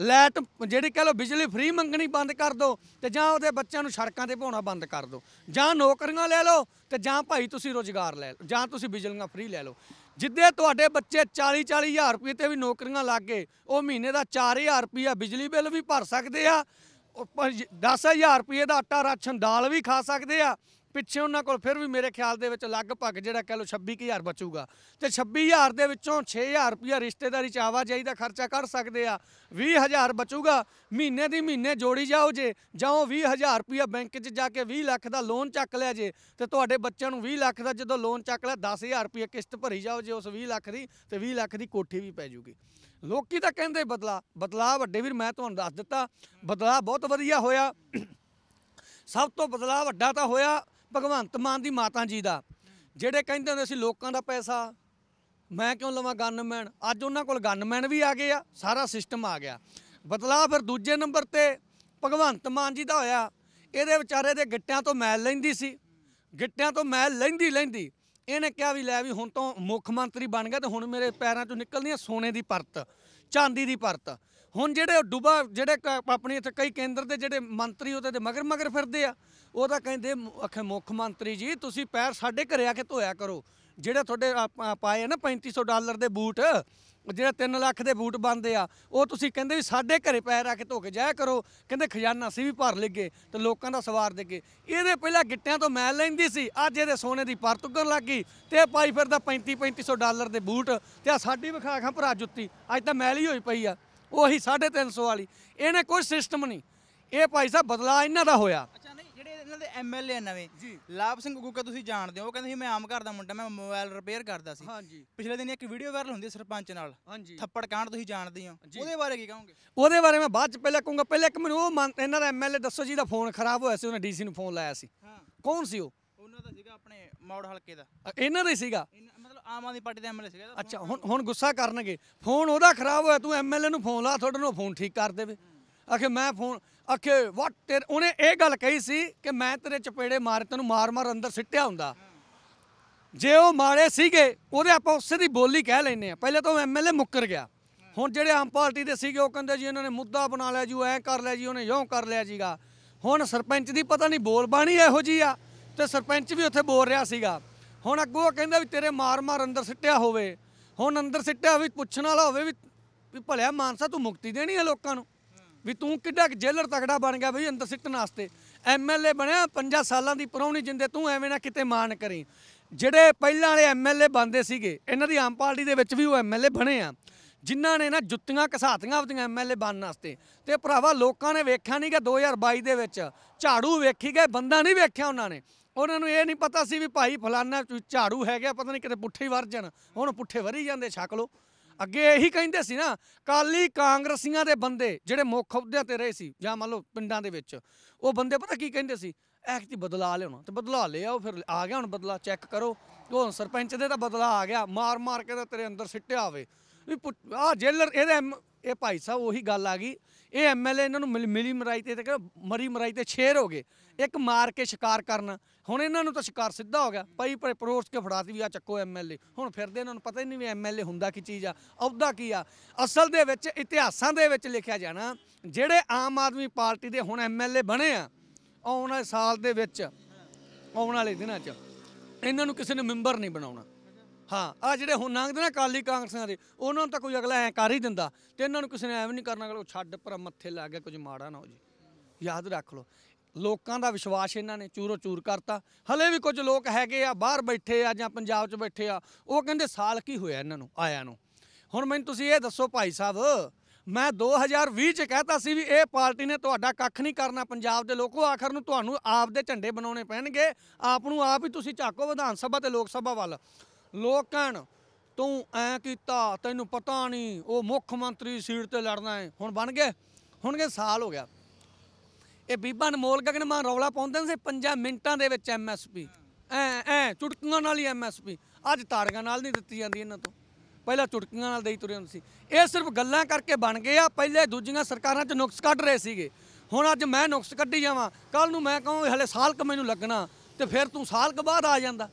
ਲਾਈਟ ਜਿਹੜੀ ਕਹ ਲੋ ਬਿਜਲੀ ਫ੍ਰੀ ਮੰਗਣੀ ਬੰਦ ਕਰ ਦੋ ਤੇ ਜਾਂ ਉਹਦੇ ਬੱਚਿਆਂ ਨੂੰ ਸੜਕਾਂ ਤੇ ਭੋਣਾ ਬੰਦ ਕਰ ਦੋ ਜਾਂ ਨੌਕਰੀਆਂ ਲੈ ਲਓ ਤੇ ਜਾਂ ਭਾਈ ਤੁਸੀਂ ਰੋਜ਼ਗਾਰ ਲੈ ਲਓ ਜਾਂ ਤੁਸੀਂ ਬਿਜਲੀਆਂ ਫ੍ਰੀ ਲੈ ਲਓ ਜਿੱਦੇ ਤੁਹਾਡੇ ਬੱਚੇ 40 40000 ਰੁਪਏ ਤੇ ਵੀ ਨੌਕਰੀਆਂ ਲੱਗ ਗਏ ਉਹ ਮਹੀਨੇ ਦਾ 4000 ਰੁਪਿਆ ਬਿਜਲੀ ਬਿੱਲ ਵੀ ਭਰ ਸਕਦੇ ਆ 10000 ਰੁਪਏ ਦਾ ਆਟਾ ਰਾਸ਼ਨ ਦਾਲ ਵੀ ਖਾ ਸਕਦੇ ਆ ਪਿੱਛੇ ਉਹਨਾਂ ਕੋਲ ਫਿਰ ਵੀ ਮੇਰੇ ਖਿਆਲ ਦੇ ਵਿੱਚ ਲਗਭਗ ਜਿਹੜਾ ਕਹ ਲੋ 26000 ਬਚੂਗਾ ਤੇ 26000 ਦੇ ਵਿੱਚੋਂ 6000 ਰੁਪਿਆ ਰਿਸ਼ਤੇਦਾਰੀ ਚ ਆਵਾਜਾਈ ਦਾ ਖਰਚਾ ਕਰ ਸਕਦੇ ਆ 20000 ਬਚੂਗਾ ਮਹੀਨੇ ਦੀ ਮਹੀਨੇ ਜੋੜੀ ਜਾਓ ਜੇ ਜਾਓ 20000 ਰੁਪਿਆ ਬੈਂਕ 'ਚ ਜਾ ਕੇ 20 ਲੱਖ ਦਾ ਲੋਨ ਚੱਕ ਲਿਆ ਜੇ ਤੇ ਤੁਹਾਡੇ ਬੱਚਿਆਂ ਨੂੰ 20 ਲੱਖ ਦਾ ਜਦੋਂ ਲੋਨ ਚੱਕ ਲਿਆ 10000 ਰੁਪਿਆ ਕਿਸ਼ਤ ਭਰੀ ਜਾਓ ਜੇ ਉਸ 20 ਲੱਖ ਦੀ ਤੇ 20 ਲੱਖ ਦੀ ਕੋਠੀ ਵੀ ਪੈ ਜੂਗੀ ਲੋਕੀ ਤਾਂ ਕਹਿੰਦੇ ਬਦਲਾ ਬਦਲਾ ਵੱਡੇ ਵੀਰ ਮੈਂ ਤੁਹਾਨੂੰ ਦੱਸ ਦਿੱਤਾ ਬਦਲਾ ਬਹੁਤ ਵਧੀਆ ਹੋਇਆ ਸਭ ਤੋਂ ਬਦਲਾ ਵੱਡਾ ਤਾਂ ਹੋਇਆ ਭਗਵੰਤ ਮਾਨ ਦੀ ਮਾਤਾ ਜੀ ਦਾ ਜਿਹੜੇ ਕਹਿੰਦੇ ਹੁੰਦੇ ਸੀ ਲੋਕਾਂ ਦਾ ਪੈਸਾ ਮੈਂ ਕਿਉਂ ਲਵਾਂ ਗਨਮੈਨ ਅੱਜ ਉਹਨਾਂ ਕੋਲ ਗਨਮੈਨ ਵੀ ਆ ਗਏ ਆ ਸਾਰਾ ਸਿਸਟਮ ਆ ਗਿਆ ਬਦਲਾ ਫਿਰ ਦੂਜੇ ਨੰਬਰ ਤੇ ਭਗਵੰਤ ਮਾਨ ਜੀ ਦਾ ਹੋਇਆ ਇਹਦੇ ਵਿਚਾਰੇ ਦੇ ਗਿੱਟਿਆਂ ਤੋਂ ਮੈਲ ਲੈਂਦੀ ਸੀ ਗਿੱਟਿਆਂ ਤੋਂ ਮੈਲ ਲੈਂਦੀ ਲੈਂਦੀ ਇਹਨੇ ਕਿਹਾ ਵੀ ਲੈ ਵੀ ਹੁਣ ਤੋਂ ਮੁੱਖ ਮੰਤਰੀ ਬਣ ਗਿਆ ਤੇ ਹੁਣ ਮੇਰੇ ਪੈਰਾਂ ਚੋਂ ਨਿਕਲਦੀਆਂ ਸੋਨੇ ਦੀ ਪਰਤ ਚਾਂਦੀ ਦੀ ਪਰਤ ਹੁਣ ਜਿਹੜੇ ਡੁਬਾ ਜਿਹੜੇ ਆਪਣੀ ਇੱਥੇ ਕਈ ਕੇਂਦਰ ਦੇ ਜਿਹੜੇ ਮੰਤਰੀ ਉਹਦੇ ਦੇ ਮਗਰ ਮਗਰ ਫਿਰਦੇ ਆ ਉਹ ਤਾਂ ਕਹਿੰਦੇ ਅਖੇ ਮੁੱਖ ਮੰਤਰੀ ਜੀ ਤੁਸੀਂ ਪੈਰ ਸਾਡੇ ਘਰੇ ਆ ਕੇ ਧੋਇਆ ਕਰੋ ਜਿਹੜੇ ਤੁਹਾਡੇ ਪਾਏ ਨਾ 3500 ਡਾਲਰ ਦੇ ਬੂਟ ਜਿਹੜੇ 3 ਲੱਖ ਦੇ ਬੂਟ ਬੰਦੇ ਆ ਉਹ ਤੁਸੀਂ ਕਹਿੰਦੇ ਵੀ ਸਾਡੇ ਘਰੇ ਪੈਰ ਆ ਕੇ ਧੋ ਕੇ ਜਾਇਆ ਕਰੋ ਕਹਿੰਦੇ ਖਜ਼ਾਨਾ ਸੀ ਵੀ ਭਰ ਲਿਗੇ ਤੇ ਲੋਕਾਂ ਦਾ ਸਵਾਰ ਦੇਗੇ ਇਹਦੇ ਪਹਿਲਾਂ ਗਿੱਟਿਆਂ ਤੋਂ ਮੈਲ ਲੈਂਦੀ ਸੀ ਅੱਜ ਇਹਦੇ ਸੋਨੇ ਦੀ ਪਰਤ ਉੱਗਣ ਲੱਗੀ ਤੇ ਪਾਈ ਫਿਰਦਾ 35 3500 ਡਾਲਰ ਦੇ ਬੂਟ ਤੇ ਆ ਸਾਡੀ ਵਿਖਾ ਖਾਂ ਭਰਾ ਜੁੱਤੀ ਅੱਜ ਤਾਂ ਮੈਲ ਹੀ ਹੋਈ ਪਈ ਆ ਉਹੀ 350 ਵਾਲੀ ਇਹਨੇ ਕੋਈ ਸਿਸਟਮ ਨਹੀਂ ਇਹ ਭਾਈ ਸਾਹਿਬ ਬਦਲਾ ਇਹਨਾਂ ਦਾ ਹੋਇਆ ਇਹਨਾਂ ਦੇ ਐਮਐਲਏ ਨਵੇਂ ਜੀ ਲਾਭ ਸਿੰਘ ਗੁੱਗਾ ਤੁਸੀਂ ਜਾਣਦੇ ਹੋ ਉਹ ਕਹਿੰਦੇ ਸੀ ਮੈਂ ਆਮ ਘਰ ਦਾ ਮੁੰਡਾ ਮੈਂ ਮੋਬਾਈਲ ਰਿਪੇਅਰ ਕਰਦਾ ਸੀ ਹਾਂਜੀ ਪਿਛਲੇ ਦਿਨ ਇੱਕ ਵੀਡੀਓ ਵਾਇਰਲ ਹੁੰਦੀ ਸਰਪੰਚ ਨਾਲ ਹਾਂਜੀ ਥੱਪੜ ਕਾਂਡ ਤੁਸੀਂ ਜਾਣਦੇ ਹੋ ਉਹਦੇ ਬਾਰੇ ਕੀ ਕਹੋਗੇ ਉਹਦੇ ਬਾਰੇ ਮੈਂ ਬਾਅਦ ਚ ਪਹਿਲਾਂ ਕਹੂੰਗਾ ਪਹਿਲੇ ਇੱਕ ਮੈਨੂੰ ਉਹ ਇਹਨਾਂ ਦਾ ਐਮਐਲਏ ਦੱਸੋ ਜੀ ਦਾ ਫੋਨ ਖਰਾਬ ਹੋਇਆ ਸੀ ਉਹਨੇ ਡੀਸੀ ਨੂੰ ਫੋਨ ਲਾਇਆ ਸੀ ਕੌਣ ਸੀ ਉਹ ਉਹਨਾਂ ਦਾ ਸੀਗਾ ਆਪਣੇ ਮੌੜ ਹਲਕੇ ਦਾ ਇਹਨਾਂ ਦਾ ਹੀ ਸੀਗਾ ਮਤਲਬ ਆਮ ਆਦਮੀ ਪਾਰਟੀ ਦਾ ਐਮਐਲਏ ਸੀਗਾ ਅੱਛਾ ਹੁਣ ਹੁਣ ਗੁੱਸਾ ਕਰਨਗੇ ਫੋਨ ਉਹਦਾ ਖਰਾਬ ਹੋਇਆ ਤੂੰ ਐਮਐਲਏ ਨੂੰ ਫੋਨ ਲਾ ਤੁਹਾਡੇ ਨੂੰ ਫੋਨ ਠੀਕ ਕਰ ਦੇਵੇ ਆਖੇ ਮੈਂ ਫੋਨ ਅਖੇ ਵਾਟ ਤੇ ਉਹਨੇ ਇਹ ਗੱਲ ਕਹੀ ਸੀ ਕਿ ਮੈਂ ਤੇਰੇ ਚਪੇੜੇ ਮਾਰ ਤੈਨੂੰ ਮਾਰ-ਮਾਰ ਅੰਦਰ ਸਿੱਟਿਆ ਹੁੰਦਾ ਜੇ ਉਹ ਮਾਰੇ ਸੀਗੇ ਉਹਦੇ ਆਪਾਂ ਉਸੇ ਦੀ ਬੋਲੀ ਕਹਿ ਲੈਨੇ ਆ ਪਹਿਲੇ ਤਾਂ ਐਮਐਲਏ ਮੁੱਕਰ ਗਿਆ ਹੁਣ ਜਿਹੜੇ ਆਮ ਪਾਰਟੀ ਦੇ ਸੀਗੇ ਉਹ ਕਹਿੰਦੇ ਜੀ ਇਹਨਾਂ ਨੇ ਮੁੱਦਾ ਬਣਾ ਲਿਆ ਜੀ ਉਹ ਐ ਕਰ ਲਿਆ ਜੀ ਉਹਨੇ ਯੋਂ ਕਰ ਲਿਆ ਜੀਗਾ ਹੁਣ ਸਰਪੰਚ ਦੀ ਪਤਾ ਨਹੀਂ ਬੋਲ ਬਾਣੀ ਇਹੋ ਜੀ ਆ ਤੇ ਸਰਪੰਚ ਵੀ ਉੱਥੇ ਬੋਲ ਰਿਹਾ ਸੀਗਾ ਹੁਣ ਅੱਗੋਂ ਉਹ ਕਹਿੰਦਾ ਵੀ ਤੇਰੇ ਮਾਰ-ਮਾਰ ਅੰਦਰ ਸਿੱਟਿਆ ਹੋਵੇ ਹੁਣ ਅੰਦਰ ਸਿੱਟਿਆ ਵੀ ਪੁੱਛਣ ਵਾਲਾ ਹੋਵੇ ਵੀ ਭਲਿਆ ਮਾਨਸਾ ਤੂੰ ਮੁਕਤੀ ਦੇਣੀ ਹੈ ਲੋਕਾਂ ਨੂੰ ਵੀ ਤੂੰ ਕਿੱਡਾ ਜੇਲਰ ਤਕੜਾ ਬਣ ਗਿਆ ਬਈ ਅੰਦਰ ਸਿੱਟਣ ਵਾਸਤੇ ਐਮਐਲਏ ਬਣਿਆ 5 ਸਾਲਾਂ ਦੀ ਪਰੌਣੀ ਜਿੰਦੇ ਤੂੰ ਐਵੇਂ ਨਾ ਕਿਤੇ ਮਾਨ ਕਰੀ ਜਿਹੜੇ ਪਹਿਲਾਂ ਵਾਲੇ ਐਮਐਲਏ ਬੰਦੇ ਸੀਗੇ ਇਹਨਾਂ ਦੀ ਆਮ ਪਾਰਟੀ ਦੇ ਵਿੱਚ ਵੀ ਉਹ ਐਮਐਲਏ ਬਣੇ ਆ ਜਿਨ੍ਹਾਂ ਨੇ ਨਾ ਜੁੱਤੀਆਂ ਘਸਾਤੀਆਂ ਆਪਦੀਆਂ ਐਮਐਲਏ ਬਣਨ ਵਾਸਤੇ ਤੇ ਭਰਾਵਾ ਲੋਕਾਂ ਨੇ ਵੇਖਿਆ ਨਹੀਂ ਕਿ 2022 ਦੇ ਵਿੱਚ ਝਾੜੂ ਵੇਖੀ ਗਏ ਬੰਦਾ ਨਹੀਂ ਵੇਖਿਆ ਉਹਨਾਂ ਨੇ ਉਹਨਾਂ ਨੂੰ ਇਹ ਨਹੀਂ ਪਤਾ ਸੀ ਵੀ ਭਾਈ ਫਲਾਨਾ ਝਾੜੂ ਹੈਗਾ ਪਤਾ ਨਹੀਂ ਕਿਤੇ ਪੁੱਠੇ ਵਰਜਣ ਹੁਣ ਪੁੱਠੇ ਵਰੀ ਜਾਂਦੇ ਛਕ ਲੋ ਅੱਗੇ ਇਹੀ ਕਹਿੰਦੇ ਸੀ ਨਾ ਕਾਲੀ ਕਾਂਗਰਸੀਆਂ ਦੇ ਬੰਦੇ ਜਿਹੜੇ ਮੁੱਖ ਅਹੁਦਿਆਂ ਤੇ ਰਹੇ ਸੀ ਜਾਂ ਮੰਨ ਲਓ ਪਿੰਡਾਂ ਦੇ ਵਿੱਚ ਉਹ ਬੰਦੇ ਪਤਾ ਕੀ ਕਹਿੰਦੇ ਸੀ ਐਕਤੀ ਬਦਲਾ ਲਿਆਉਣਾ ਤੇ ਬਦਲਾ ਲਿਆ ਉਹ ਫਿਰ ਆ ਗਿਆ ਹੁਣ ਬਦਲਾ ਚੈੱਕ ਕਰੋ ਉਹ ਸਰਪੰਚ ਦੇ ਤਾਂ ਬਦਲਾ ਆ ਗਿਆ ਮਾਰ ਮਾਰ ਕੇ ਤਾਂ ਤੇਰੇ ਅੰਦਰ ਸਿੱਟਿਆ ਹੋਵੇ ਆ ਜੇਲਰ ਇਹਦੇ ਇਹ ਭਾਈ ਸਾਹਿਬ ਉਹੀ ਗੱਲ ਆ ਗਈ ਇਹ ਐਮਐਲਏ ਇਹਨਾਂ ਨੂੰ ਮਿਲੀ ਮਰਾਈ ਤੇ ਤੇ ਮਰੀ ਮਰਾਈ ਤੇ ਛੇਰ ਹੋ ਗਏ ਇੱਕ ਮਾਰ ਕੇ ਸ਼ਿਕਾਰ ਕਰਨਾ ਹੁਣ ਇਹਨਾਂ ਨੂੰ ਤਾਂ ਸ਼ਿਕਾਰ ਸਿੱਧਾ ਹੋ ਗਿਆ ਭਾਈ ਪਰ ਪਰੋਸ ਕੇ ਫੜਾਤੀ ਵੀ ਆ ਚੱਕੋ ਐਮਐਲਏ ਹੁਣ ਫਿਰਦੇ ਇਹਨਾਂ ਨੂੰ ਪਤਾ ਹੀ ਨਹੀਂ ਵੀ ਐਮਐਲਏ ਹੁੰਦਾ ਕੀ ਚੀਜ਼ ਆ ਅਹੁਦਾ ਕੀ ਆ ਅਸਲ ਦੇ ਵਿੱਚ ਇਤਿਹਾਸਾਂ ਦੇ ਵਿੱਚ ਲਿਖਿਆ ਜਾਣਾ ਜਿਹੜੇ ਆਮ ਆਦਮੀ ਪਾਰਟੀ ਦੇ ਹੁਣ ਐਮਐਲਏ ਬਣੇ ਆ ਆਉਣ ਵਾਲੇ ਸਾਲ ਦੇ ਵਿੱਚ ਆਉਣ ਵਾਲੇ ਦਿਨਾਂ 'ਚ ਇਹਨਾਂ ਨੂੰ ਕਿਸੇ ਨੇ ਮੈਂਬਰ ਨਹੀਂ ਬਣਾਉਣਾ ਹਾਂ ਆ ਜਿਹੜੇ ਹੁਣ ਲੰਘਦੇ ਨਾ ਕਾਲੀ ਕਾਂਗਰਸਾਂ ਦੇ ਉਹਨਾਂ ਨੂੰ ਤਾਂ ਕੋਈ ਅਗਲਾ ਐ ਕਰ ਹੀ ਦਿੰਦਾ ਤੇ ਇਹਨਾਂ ਨੂੰ ਕਿਸੇ ਨੇ ਐਵੇਂ ਨਹੀਂ ਕਰਨਾ ਅਗਲਾ ਛੱਡ ਪਰ ਮੱਥੇ ਲੱਗ ਗਿਆ ਕੁਝ ਮਾੜਾ ਨਾ ਹੋ ਜੇ ਯਾਦ ਰੱਖ ਲਓ ਲੋਕਾਂ ਦਾ ਵਿਸ਼ਵਾਸ ਇਹਨਾਂ ਨੇ ਚੂਰੋ ਚੂਰ ਕਰਤਾ ਹਲੇ ਵੀ ਕੁਝ ਲੋਕ ਹੈਗੇ ਆ ਬਾਹਰ ਬੈਠੇ ਆ ਜਾਂ ਪੰਜਾਬ 'ਚ ਬੈਠੇ ਆ ਉਹ ਕਹਿੰਦੇ ਸਾਲ ਕੀ ਹੋਇਆ ਇਹਨਾਂ ਨੂੰ ਆਇਆਂ ਨੂੰ ਹੁਣ ਮੈਨੂੰ ਤੁਸੀਂ ਇਹ ਦੱਸੋ ਭਾਈ ਸਾਹਿਬ ਮੈਂ 2020 ਚ ਕਹਤਾ ਸੀ ਵੀ ਇਹ ਪਾਰਟੀ ਨੇ ਤੁਹਾਡਾ ਕੱਖ ਨਹੀਂ ਕਰਨਾ ਪੰਜਾਬ ਦੇ ਲੋਕੋ ਆਖਰ ਨੂੰ ਤੁਹਾਨੂੰ ਆਪ ਦੇ ਝੰਡੇ ਬਣਾਉਣੇ ਪੈਣਗੇ ਆਪ ਨੂੰ ਆਪ ਹੀ ਤੁਸੀਂ ਝਾਕੋ ਵਿਧਾਨ ਸਭਾ ਤੇ ਲੋਕ ਸਭਾ ਵੱਲ ਲੋਕਾਂ ਤੂੰ ਐ ਕੀਤਾ ਤੈਨੂੰ ਪਤਾ ਨਹੀਂ ਉਹ ਮੁੱਖ ਮੰਤਰੀ ਸੀਟ ਤੇ ਲੜਨਾ ਹੈ ਹੁਣ ਬਣ ਗਏ ਹੁਣ ਗਏ ਸਾਲ ਹੋ ਗਿਆ ਇਹ ਬੀਬਾ ਅਨਮੋਲ ਗਗਨ ਮਾਨ ਰੌਲਾ ਪਾਉਂਦੇ ਨੇ 5 ਮਿੰਟਾਂ ਦੇ ਵਿੱਚ ਐਮਐਸਪੀ ਐ ਐ ਚੁਟਕੀਆਂ ਨਾਲ ਹੀ ਐਮਐਸਪੀ ਅੱਜ ਤਾੜੀਆਂ ਨਾਲ ਨਹੀਂ ਦਿੱਤੀ ਜਾਂਦੀ ਇਹਨਾਂ ਤੋਂ ਪਹਿਲਾਂ ਚੁਟਕੀਆਂ ਨਾਲ ਦੇਈ ਤੁਰੇ ਹੁੰਦੇ ਸੀ ਇਹ ਸਿਰਫ ਗੱਲਾਂ ਕਰਕੇ ਬਣ ਗਏ ਆ ਪਹਿਲੇ ਦੂਜੀਆਂ ਸਰਕਾਰਾਂ 'ਚ ਨੁਕਸ ਕੱਢ ਰਹੇ ਸੀਗੇ ਹੁਣ ਅੱਜ ਮੈਂ ਨੁਕਸ ਕੱਢੀ ਜਾਵਾਂ ਕੱਲ ਨੂੰ ਮੈਂ ਕਹਾਂ ਹਲੇ ਸਾਲ ਕ ਮੈਨੂੰ ਲੱਗਣਾ ਤੇ ਫਿਰ ਤੂੰ ਸਾਲ ਕ ਬਾਅਦ ਆ ਜਾਂਦਾ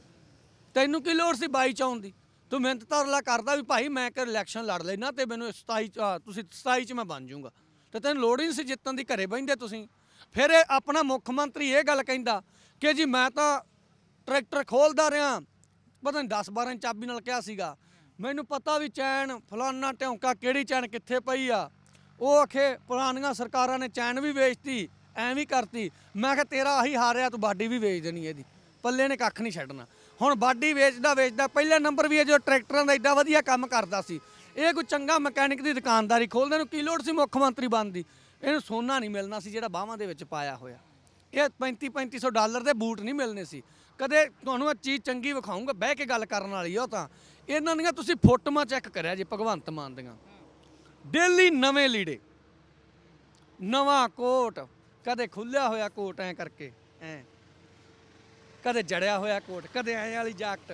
ਤੈਨੂੰ ਕੀ ਲੋੜ ਸੀ ਬਾਈ ਚੌਂ ਦੀ ਤੂੰ ਮਿਹਨਤ ਤਰਲਾ ਕਰਦਾ ਵੀ ਭਾਈ ਮੈਂ ਕਰ ਇਲੈਕਸ਼ਨ ਲੜ ਲੈਣਾ ਤੇ ਮੈਨੂੰ 27 ਤੁਸੀਂ 27 ਚ ਮੈਂ ਬਣ ਜਾਊਗਾ ਤੇ ਤੈਨੂੰ ਲੋੜ ਹੀ ਨਹੀਂ ਸੀ ਜਿੱਤਣ ਦੀ ਘਰੇ ਬੈਂਦੇ ਤੁਸੀਂ ਫਿਰ ਇਹ ਆਪਣਾ ਮੁੱਖ ਮੰਤਰੀ ਇਹ ਗੱਲ ਕਹਿੰਦਾ ਕਿ ਜੀ ਮੈਂ ਤਾਂ ਟਰੈਕਟਰ ਖੋਲਦਾ ਰਿਆਂ ਪਤਾ ਨਹੀਂ 10 12 ਚਾਬੀ ਨਾਲ ਕਿਹਾ ਸੀਗਾ ਮੈਨੂੰ ਪਤਾ ਵੀ ਚੈਨ ਫਲਾਨਾ ਟੌਂਕਾ ਕਿਹੜੀ ਚੈਨ ਕਿੱਥੇ ਪਈ ਆ ਉਹ ਆਖੇ ਪੁਰਾਣੀਆਂ ਸਰਕਾਰਾਂ ਨੇ ਚੈਨ ਵੀ ਵੇਚਤੀ ਐਂ ਵੀ ਕਰਤੀ ਮੈਂ ਕਿਹਾ ਤੇਰਾ ਆਹੀ ਹਾਰਿਆ ਤੂੰ ਬਾਡੀ ਵੀ ਵੇਚ ਦੇਣੀ ਇਹਦੀ ਪੱਲੇ ਨੇ ਕੱਖ ਨਹੀਂ ਛੱਡਣਾ ਹੁਣ ਬਾਡੀ ਵੇਚਦਾ ਵੇਚਦਾ ਪਹਿਲੇ ਨੰਬਰ ਵੀ ਇਹ ਜੋ ਟਰੈਕਟਰਾਂ ਦਾ ਐਡਾ ਵਧੀਆ ਕੰਮ ਕਰਦਾ ਸੀ ਇਹ ਕੋਈ ਚੰਗਾ ਮਕੈਨਿਕ ਦੀ ਦੁਕਾਨਦਾਰੀ ਖੋਲਦੇ ਨੂੰ ਕੀ ਲੋੜ ਸੀ ਮੁੱਖ ਮੰਤਰੀ ਬਣਦੀ ਇਹਨੂੰ ਸੋਨਾ ਨਹੀਂ ਮਿਲਣਾ ਸੀ ਜਿਹੜਾ ਬਾਹਾਂ ਦੇ ਵਿੱਚ ਪਾਇਆ ਹੋਇਆ ਇਹ 35 3500 ਡਾਲਰ ਦੇ ਬੂਟ ਨਹੀਂ ਮਿਲਨੇ ਸੀ ਕਦੇ ਤੁਹਾਨੂੰ ਇਹ ਚੀਜ਼ ਚੰਗੀ ਵਿਖਾਉਂਗਾ ਬਹਿ ਕੇ ਗੱਲ ਕਰਨ ਵਾਲੀ ਆ ਤਾਂ ਇਹਨਾਂ ਦੀਆਂ ਤੁਸੀਂ ਫੋਟੋਆਂ ਚੈੱਕ ਕਰਿਆ ਜੇ ਭਗਵੰਤ ਮਾਨ ਦੀਆਂ ਡੇਲੀ ਨਵੇਂ ਲੀੜੇ ਨਵਾਂ ਕੋਟ ਕਦੇ ਖੁੱਲਿਆ ਹੋਇਆ ਕੋਟ ਐ ਕਰਕੇ ਐ ਕਦੇ ਜੜਿਆ ਹੋਇਆ ਕੋਟ ਕਦੇ ਐਂ ਵਾਲੀ ਜੈਕਟ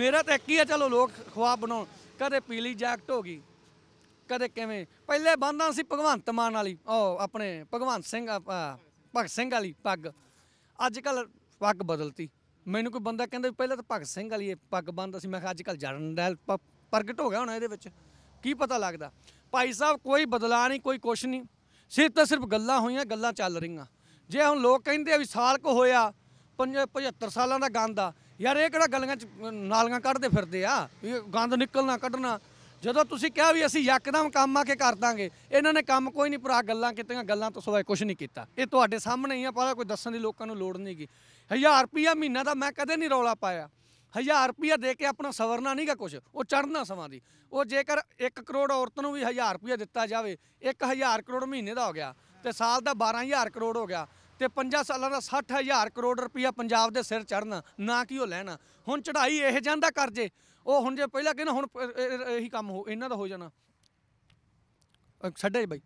ਮੇਰਾ ਤਾਂ ਇੱਕ ਹੀ ਆ ਚਲੋ ਲੋਕ ਖੁਆਬ ਬਣਾਉਣ ਕਦੇ ਪੀਲੀ ਜੈਕਟ ਹੋ ਗਈ ਕਦੇ ਕਿਵੇਂ ਪਹਿਲੇ ਬੰਨਦਾ ਸੀ ਭਗਵੰਤ ਮਾਨ ਵਾਲੀ ਉਹ ਆਪਣੇ ਭਗਵੰਤ ਸਿੰਘ ਭਗਤ ਸਿੰਘ ਵਾਲੀ ਪੱਗ ਅੱਜ ਕੱਲ ਪੱਗ ਬਦਲਤੀ ਮੈਨੂੰ ਕੋਈ ਬੰਦਾ ਕਹਿੰਦਾ ਪਹਿਲਾਂ ਤਾਂ ਭਗਤ ਸਿੰਘ ਵਾਲੀ ਇਹ ਪੱਗ ਬੰਨਦਾ ਸੀ ਮੈਂ ਕਿਹਾ ਅੱਜ ਕੱਲ ਦਾ ਪ੍ਰਗਟ ਹੋ ਗਿਆ ਹੁਣ ਇਹਦੇ ਵਿੱਚ ਕੀ ਪਤਾ ਲੱਗਦਾ ਭਾਈ ਸਾਹਿਬ ਕੋਈ ਬਦਲਾ ਨਹੀਂ ਕੋਈ ਕੁਛ ਨਹੀਂ ਸਿਰਫ ਤਾਂ ਸਿਰਫ ਗੱਲਾਂ ਹੋਈਆਂ ਗੱਲਾਂ ਚੱਲ ਰਹੀਆਂ ਜੇ ਹੁਣ ਲੋਕ ਕਹਿੰਦੇ ਆ ਵੀ ਸਾਲ ਕੋ ਹੋਇਆ 75 ਸਾਲਾਂ ਦਾ ਗੰਦ ਆ ਯਾਰ ਇਹ ਕਿਹੜਾ ਗਲੀਆਂ ਚ ਨਾਲੀਆਂ ਕੱਢਦੇ ਫਿਰਦੇ ਆ ਇਹ ਗੰਦ ਨਿਕਲਣਾ ਕੱਢਣਾ ਜਦੋਂ ਤੁਸੀਂ ਕਿਹਾ ਵੀ ਅਸੀਂ ਯਕਦਮ ਕੰਮ ਆ ਕੇ ਕਰ ਦਾਂਗੇ ਇਹਨਾਂ ਨੇ ਕੰਮ ਕੋਈ ਨਹੀਂ ਪੂਰਾ ਗੱਲਾਂ ਕੀਤੀਆਂ ਗੱਲਾਂ ਤੋਂ ਸਿਵਾਏ ਕੁਝ ਨਹੀਂ ਕੀਤਾ ਇਹ ਤੁਹਾਡੇ ਸਾਹਮਣੇ ਹੀ ਆ ਪਰ ਕੋਈ ਦੱਸਣ ਦੀ ਲੋਕਾਂ ਨੂੰ ਲੋੜ ਨਹੀਂਗੀ 1000 ਰੁਪਿਆ ਮਹੀਨਾ ਦਾ ਮੈਂ ਕਦੇ ਨਹੀਂ ਰੌਲਾ ਪਾਇਆ 1000 ਰੁਪਿਆ ਦੇ ਕੇ ਆਪਣਾ ਸਵਰਨਾ ਨਹੀਂਗਾ ਕੁਝ ਉਹ ਚੜਨਾ ਸਮਾਂ ਦੀ ਉਹ ਜੇਕਰ 1 ਕਰੋੜ ਔਰਤ ਨੂੰ ਵੀ 1000 ਰੁਪਿਆ ਦਿੱਤਾ ਜਾਵੇ 1000 ਕਰੋੜ ਮਹੀਨੇ ਦਾ ਹੋ ਗਿਆ ਤੇ ਸਾਲ ਦਾ 12000 ਕਰੋੜ ਹੋ ਗਿਆ ਤੇ 5 ਸਾਲਾਂ ਦਾ 60000 ਕਰੋੜ ਰੁਪਇਆ ਪੰਜਾਬ ਦੇ ਸਿਰ ਚੜਨਾ ਨਾ ਕਿ ਉਹ ਲੈਣਾ ਹੁਣ ਚੜਾਈ ਇਹ ਜਾਂਦਾ ਕਰਜ਼ੇ ਉਹ ਹੁਣ ਜੇ ਪਹਿਲਾਂ ਕਹਿੰਦਾ ਹੁਣ ਇਹੀ ਕੰਮ ਹੋ ਇਹਨਾਂ ਦਾ ਹੋ ਜਾਣਾ ਛੱਡੇ ਬਾਈ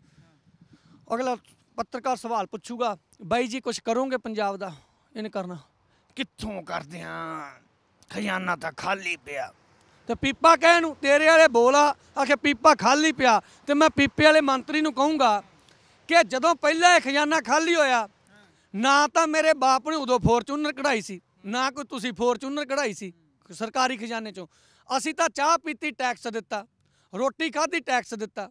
ਅਗਲਾ ਪੱਤਰਕਾਰ ਸਵਾਲ ਪੁੱਛੂਗਾ ਬਾਈ ਜੀ ਕੁਝ ਕਰੋਗੇ ਪੰਜਾਬ ਦਾ ਇਹਨੇ ਕਰਨਾ ਕਿੱਥੋਂ ਕਰਦੇ ਆ ਖਜ਼ਾਨਾ ਤਾਂ ਖਾਲੀ ਪਿਆ ਤੇ ਪੀਪਾ ਕਹਿ ਨੂੰ ਤੇਰੇ ਵਾਲੇ ਬੋਲਾ ਆਖੇ ਪੀਪਾ ਖਾਲੀ ਪਿਆ ਤੇ ਮੈਂ ਪੀਪੇ ਵਾਲੇ ਮੰਤਰੀ ਨੂੰ ਕਹੂੰਗਾ ਕਿ ਜਦੋਂ ਪਹਿਲਾਂ ਇਹ ਖਜ਼ਾਨਾ ਖਾਲੀ ਹੋਇਆ ਨਾ ਤਾਂ ਮੇਰੇ ਬਾਪ ਨੇ ਉਦੋਂ ਫੋਰਚੂਨਰ ਕਢਾਈ ਸੀ ਨਾ ਕੋਈ ਤੁਸੀਂ ਫੋਰਚੂਨਰ ਕਢਾਈ ਸੀ ਸਰਕਾਰੀ ਖਜ਼ਾਨੇ ਚੋਂ ਅਸੀਂ ਤਾਂ ਚਾਹ ਪੀਤੀ ਟੈਕਸ ਦਿੱਤਾ ਰੋਟੀ ਖਾਧੀ ਟੈਕਸ ਦਿੱਤਾ